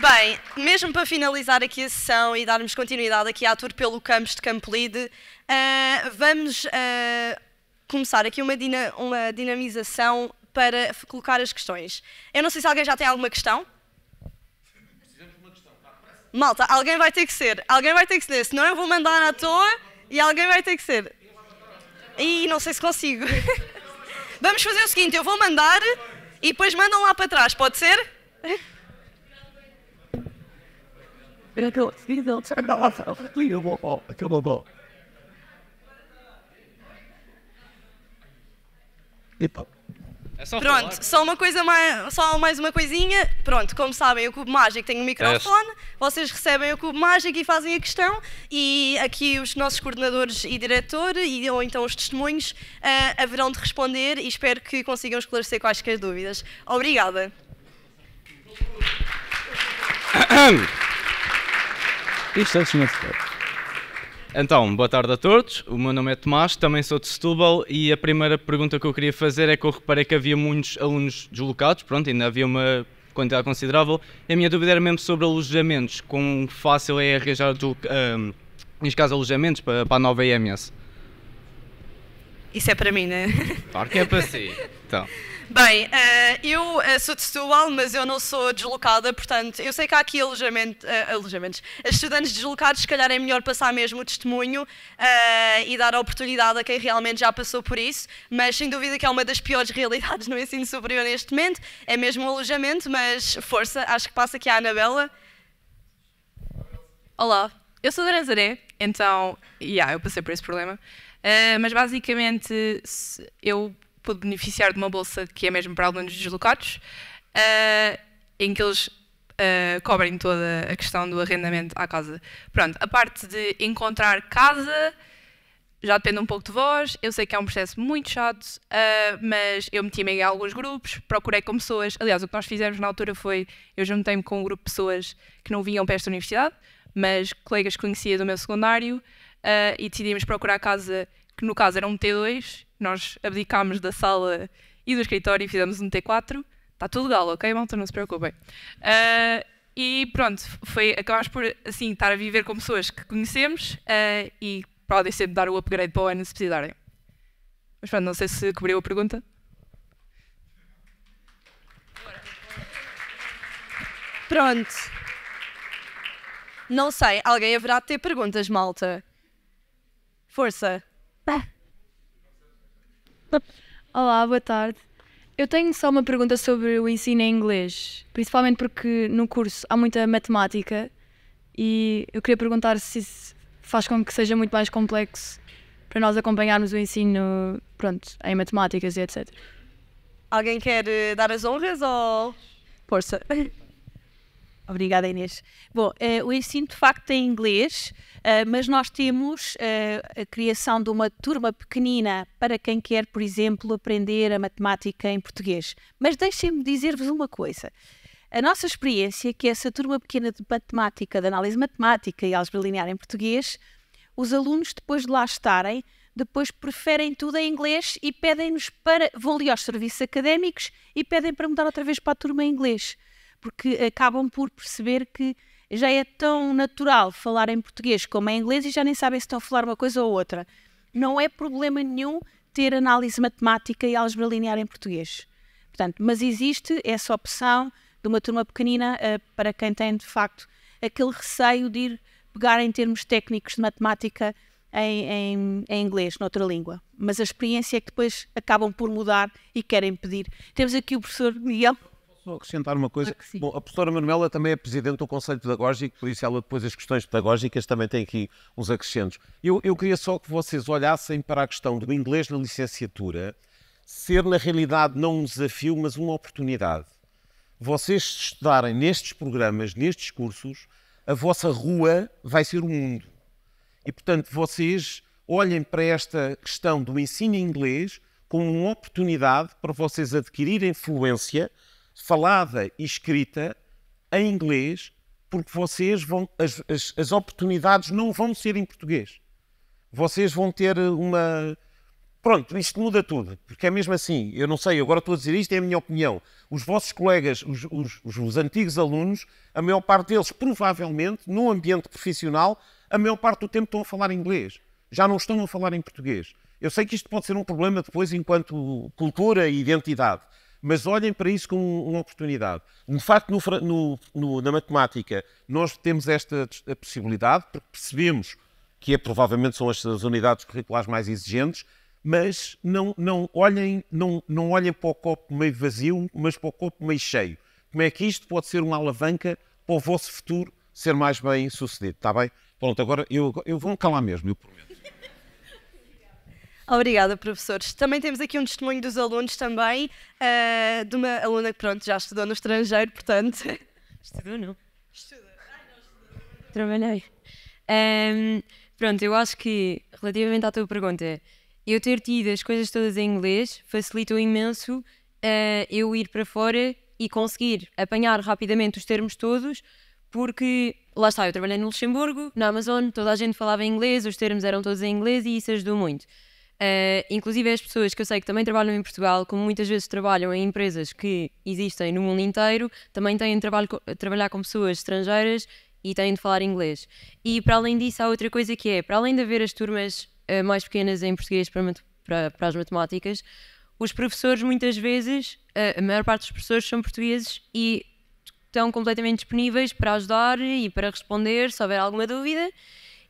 Bem, mesmo para finalizar aqui a sessão e darmos continuidade aqui à tour pelo campus de Campolide, vamos começar aqui uma, dina uma dinamização para colocar as questões. Eu não sei se alguém já tem alguma questão. Precisamos de uma questão. Malta, alguém vai ter que ser. Alguém vai ter que ser. Senão eu vou mandar à toa e alguém vai ter que ser. E não sei se consigo. Vamos fazer o seguinte: eu vou mandar e depois mandam lá para trás, pode ser? Hip-hop. É só Pronto, falar. só uma coisa mais, só mais uma coisinha. Pronto, como sabem, o Cubo Mágico tem um é microfone, vocês recebem o Cubo Mágico e fazem a questão e aqui os nossos coordenadores e diretor e, ou então os testemunhos uh, haverão de responder e espero que consigam esclarecer quaisquer dúvidas. Obrigada. Isto é o senhor. Então, boa tarde a todos. O meu nome é Tomás, também sou de Setúbal e a primeira pergunta que eu queria fazer é que eu reparei que havia muitos alunos deslocados, pronto, ainda havia uma quantidade considerável. E a minha dúvida era mesmo sobre alojamentos, quão fácil é arranjar, um, neste caso, alojamentos para, para a nova IMS. Isso é para mim, né? Claro que é para si. Então. Bem, eh, eu eh, sou de Setúbal, mas eu não sou deslocada, portanto, eu sei que há aqui alojamento, eh, alojamentos. Estudantes deslocados, se calhar é melhor passar mesmo o testemunho e dar a oportunidade a quem realmente já passou por isso, mas sem dúvida que é uma das piores realidades no ensino superior neste momento, é mesmo o alojamento, mas força, acho que passa aqui a Anabela. Olá, eu sou de Nazaré, então, yeah, eu passei por esse problema, mas basicamente eu pôde beneficiar de uma bolsa que é mesmo para alunos deslocados, uh, em que eles uh, cobrem toda a questão do arrendamento à casa. Pronto, a parte de encontrar casa já depende um pouco de vós. Eu sei que é um processo muito chato, uh, mas eu meti-me em alguns grupos, procurei com pessoas. Aliás, o que nós fizemos na altura foi eu juntei-me com um grupo de pessoas que não vinham para esta universidade, mas colegas que conhecia do meu secundário, uh, e decidimos procurar casa, que no caso era um T2, nós abdicámos da sala e do escritório e fizemos um T4. Está tudo legal, ok, malta? Não se preocupem. Uh, e pronto, foi, acabámos por assim, estar a viver com pessoas que conhecemos uh, e podem sempre dar o upgrade para o ano se precisarem. Mas pronto, não sei se cobriu a pergunta. Pronto. Não sei, alguém haverá de ter perguntas, malta. Força. Bah. Olá, boa tarde. Eu tenho só uma pergunta sobre o ensino em inglês, principalmente porque no curso há muita matemática e eu queria perguntar se isso faz com que seja muito mais complexo para nós acompanharmos o ensino, pronto, em matemáticas e etc. Alguém quer eh, dar as honras ou... Força. Obrigada, Inês. Bom, uh, o ensino de facto é em inglês, uh, mas nós temos uh, a criação de uma turma pequenina para quem quer, por exemplo, aprender a matemática em português. Mas deixem-me dizer-vos uma coisa. A nossa experiência é que essa turma pequena de matemática, de análise matemática e álgebra linear em português, os alunos, depois de lá estarem, depois preferem tudo em inglês e pedem-nos para. vão ali aos serviços académicos e pedem para mudar outra vez para a turma em inglês porque acabam por perceber que já é tão natural falar em português como em inglês e já nem sabem se estão a falar uma coisa ou outra. Não é problema nenhum ter análise matemática e álgebra linear em português. Portanto, mas existe essa opção de uma turma pequenina uh, para quem tem, de facto, aquele receio de ir pegar em termos técnicos de matemática em, em, em, inglês, noutra língua. Mas a experiência é que depois acabam por mudar e querem pedir. Temos aqui o professor Miguel só acrescentar uma coisa. Claro ah, Bom, a professora Manuela também é presidente do Conselho Pedagógico, por isso ela depois as questões pedagógicas também tem aqui uns acrescentos. Eu, eu queria só que vocês olhassem para a questão do inglês na licenciatura ser na realidade não um desafio, mas uma oportunidade. Vocês estudarem nestes programas, nestes cursos, a vossa rua vai ser o mundo. E portanto, vocês olhem para esta questão do ensino inglês como uma oportunidade para vocês adquirirem fluência falada e escrita em inglês, porque vocês vão. As, as, as oportunidades não vão ser em português. Vocês vão ter uma. Pronto, isto muda tudo, porque é mesmo assim. Eu não sei, agora estou a dizer isto, é a minha opinião. Os vossos colegas, os, os, os antigos alunos, a maior parte deles, provavelmente, no ambiente profissional, a maior parte do tempo estão a falar inglês. Já não estão a falar em português. Eu sei que isto pode ser um problema depois enquanto cultura e identidade, mas olhem para isso como uma oportunidade. De facto, no, no, na matemática, nós temos esta possibilidade, porque percebemos que é, provavelmente são as, unidades curriculares mais exigentes, mas não, não, olhem, não, não olhem para o copo meio vazio, mas para o copo meio cheio. Como é que isto pode ser uma alavanca para o vosso futuro ser mais bem sucedido, está bem? Pronto, agora eu, eu vou calar mesmo, eu prometo. Obrigada, professores. Também temos aqui um testemunho dos alunos também, uh, de uma aluna que pronto, já estudou no estrangeiro, portanto. Estudou, não? Estudou. Ai, não, estudou. Trabalhei. Um, ehm, pronto, eu acho que, relativamente à tua pergunta, eu ter tido as coisas todas em inglês facilitou imenso uh, eu ir para fora e conseguir apanhar rapidamente os termos todos, porque lá está, eu trabalhei no Luxemburgo, na Amazon, toda a gente falava inglês, os termos eram todos em inglês e isso ajudou muito. Uh, inclusive as pessoas que eu sei que também trabalham em Portugal, como muitas vezes trabalham em empresas que existem no mundo inteiro, também têm de trabalho, eh, trabalhar com pessoas estrangeiras e têm de falar inglês. E para além disso, há outra coisa que é, para além de haver as turmas uh, mais pequenas em português para, para, para, as matemáticas, os professores muitas vezes, uh, a maior parte dos professores são portugueses e estão completamente disponíveis para ajudar e para responder se houver alguma dúvida.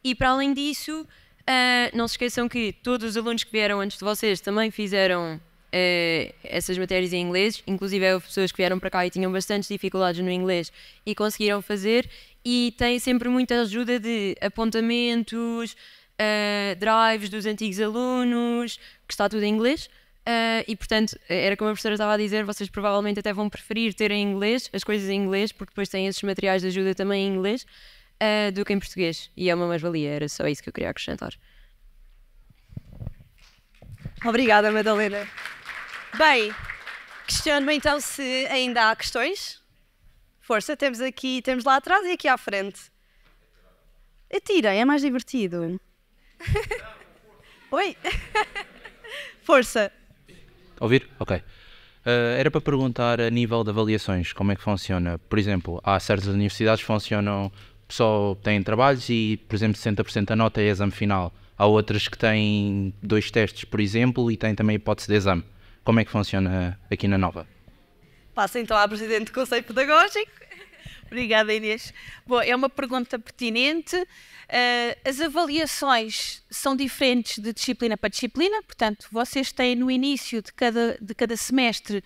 E para além disso, Uh, não se esqueçam que todos os alunos que vieram antes de vocês também fizeram uh, essas matérias em inglês, inclusive houve pessoas que vieram para cá e tinham bastantes dificuldades no inglês e conseguiram fazer, e têm sempre muita ajuda de apontamentos, uh, drives dos antigos alunos, que está tudo em inglês. Uh, e portanto, era como a professora estava a dizer, vocês provavelmente até vão preferir ter em inglês as coisas em inglês, porque depois têm esses materiais de ajuda também em inglês uh, do que em português. E é uma mais-valia, era só isso que eu queria acrescentar. Obrigada, Madalena. Bem, questiono-me então se ainda há questões. Força, temos aqui, temos lá atrás e aqui à frente. Atirem, é mais divertido. Oi? Força. Ouvir? Ok. Uh, era para perguntar a nível de avaliações, como é que funciona? Por exemplo, há certas universidades que funcionam só têm trabalhos e, por exemplo, 60% da nota é exame final. Há outras que têm dois testes, por exemplo, e têm também hipótese de exame. Como é que funciona aqui na Nova? Passo então à Presidente do Conselho Pedagógico. Obrigada, Inês. Bom, é uma pergunta pertinente. Uh, as avaliações são diferentes de disciplina para disciplina, portanto, vocês têm no início de cada, de cada semestre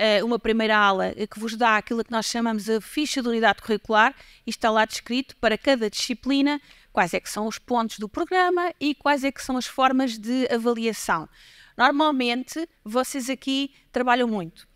uh, uma primeira aula eh, que vos dá aquilo que nós chamamos a ficha de unidade curricular e está lá descrito para cada disciplina quais é que são os pontos do programa e quais é que são as formas de avaliação. Normalmente, vocês aqui trabalham muito.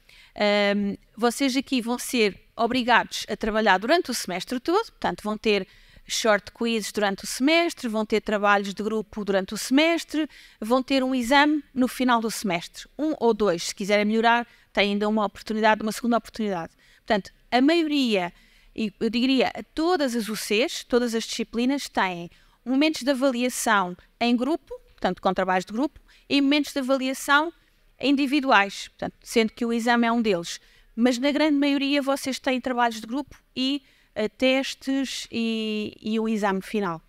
Um, vocês aqui vão ser obrigados a trabalhar durante o semestre todo, portanto, vão ter short quizzes durante o semestre, vão ter trabalhos de grupo durante o semestre, vão ter um exame no final do semestre, um ou dois, se quiserem melhorar tem ainda uma oportunidade, uma segunda oportunidade. Portanto, a maioria, eu diria, todas as UCs, todas as disciplinas têm momentos de avaliação em grupo, portanto, com trabalhos de grupo, e momentos de avaliação individuais, portanto, sendo que o exame é um deles. Mas na grande maioria vocês têm trabalhos de grupo e uh, testes e, e, o exame final.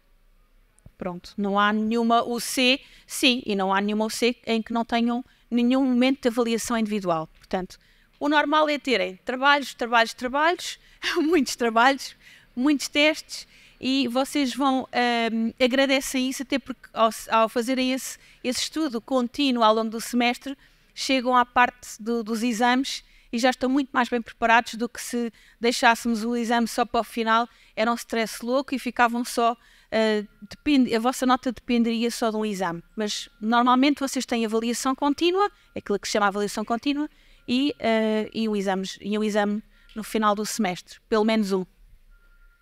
Pronto, não há nenhuma UC, sim, e não há nenhuma UC em que não tenham nenhum momento de avaliação individual. Portanto, o normal é terem trabalhos, trabalhos, trabalhos, muitos trabalhos, muitos testes e vocês vão um, agradecem isso até porque ao, ao fazerem esse, esse, estudo contínuo ao longo do semestre chegam à parte do, dos exames e já estão muito mais bem preparados do que se deixássemos o exame só para o final era um stress louco e ficavam só eh, depende, a vossa nota dependeria só de um exame, mas normalmente vocês têm avaliação contínua, aquilo que se chama avaliação contínua, e, uh, e, um, exame, e um exame no final do semestre, pelo menos um.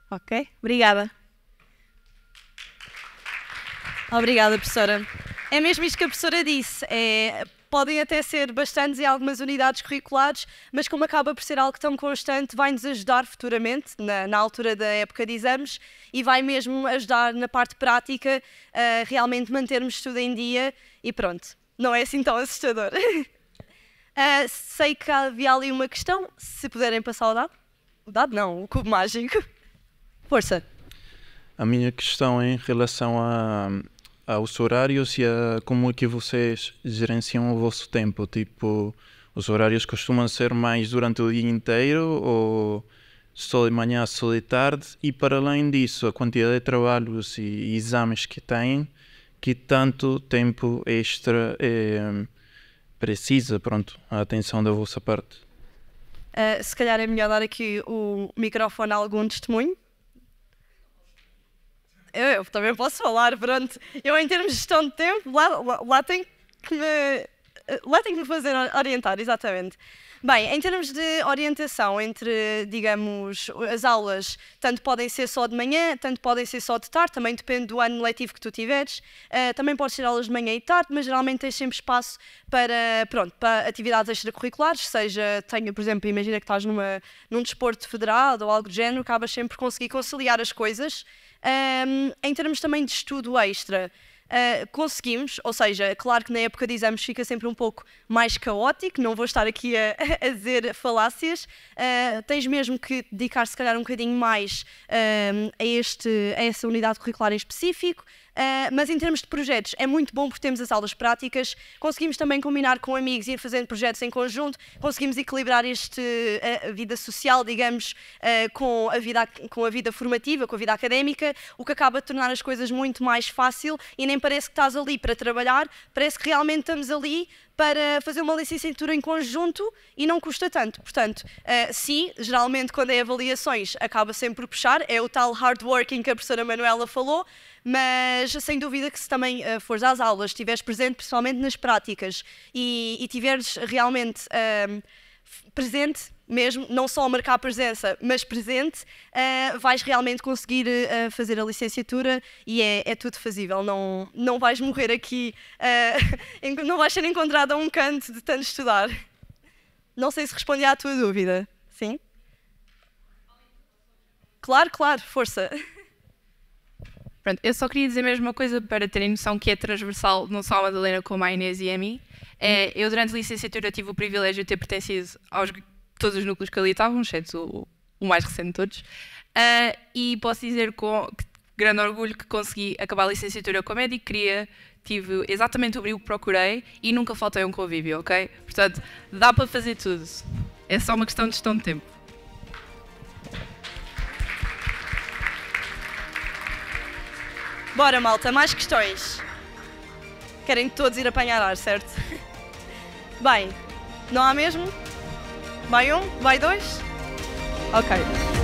Ok? Obrigada. Obrigada, professora. É mesmo isto que a professora disse. É, podem até ser bastantes em algumas unidades curriculares, mas como acaba por ser algo tão constante, vai-nos ajudar futuramente, na, na, altura da época de exames, e vai mesmo ajudar na parte prática a realmente mantermos tudo em dia e pronto, não é assim tão assustador. uh, sei que havia ali uma questão, se puderem passar o dado. O dado não, o cubo mágico. Força. A minha questão é em relação a aos horários e a como é que vocês gerenciam o vosso tempo? Tipo, os horários costumam ser mais durante o dia inteiro ou só de manhã, só de tarde? E para além disso, a quantidade de trabalhos e exames que têm, que tanto tempo extra é, precisa, pronto, a atenção da vossa parte? Uh, se calhar é melhor dar aqui o microfone a algum testemunho eu, eu, também posso falar, pronto. Eu, em termos de gestão de tempo, lá, lá, lá tenho que me. Eh, lá tem que me fazer orientar, exatamente. Bem, em termos de orientação entre, digamos, as aulas, tanto podem ser só de manhã, tanto podem ser só de tarde, também depende do ano letivo que tu tiveres. Uh, também podes ter aulas de manhã e tarde, mas geralmente tens sempre espaço para, pronto, para atividades extracurriculares, seja, tenho, por exemplo, imagina que estás numa, num desporto federado ou algo do género, acabas sempre por conseguir conciliar as coisas. Um, em termos também de estudo extra, Uh, conseguimos, ou seja, claro que na época de exames fica sempre um pouco mais caótico, não vou estar aqui a, a dizer falácias, uh, tens mesmo que dedicar se calhar um bocadinho mais a, este, a essa unidade curricular em específico, Uh, mas em termos de projetos, é muito bom porque temos as aulas práticas, conseguimos também combinar com amigos, ir fazendo projetos em conjunto, conseguimos equilibrar este, a, ah, a vida social, digamos, uh, com, a vida, com a vida formativa, com a vida académica, o que acaba de tornar as coisas muito mais fácil e nem parece que estás ali para trabalhar, parece que realmente estamos ali para fazer uma licenciatura em conjunto e não custa tanto. Portanto, uh, sim, geralmente quando é avaliações acaba sempre por puxar, é o tal hard working que a professora Manuela falou, mas sem dúvida que se também uh, fores às aulas, estiveres presente principalmente nas práticas e, e tiveres realmente uh, presente mesmo, não só a marcar presença, mas presente, uh, vais realmente conseguir uh, fazer a licenciatura e é, é, tudo fazível. Não, não vais morrer aqui, uh, não vais ser encontrado a um canto de tanto estudar. Não sei se respondi à tua dúvida. Sim? Claro, claro, força. Pronto, eu só queria dizer mesmo uma coisa para terem noção que é transversal não só a Madalena como a Inês e a mim. É, eu durante a licenciatura tive o privilégio de ter pertencido aos todos os núcleos que ali estavam, exceto o, o mais recente de todos. Uh, e posso dizer com grande orgulho que consegui acabar a licenciatura com a médica, queria, tive exatamente o brilho que procurei e nunca faltei um convívio, ok? Portanto, dá para fazer tudo. É só uma questão de gestão de tempo. Bora, malta, mais questões. Querem todos ir apanhar ar, certo? Bem, não há mesmo? Vai um? Vai dois? Ok.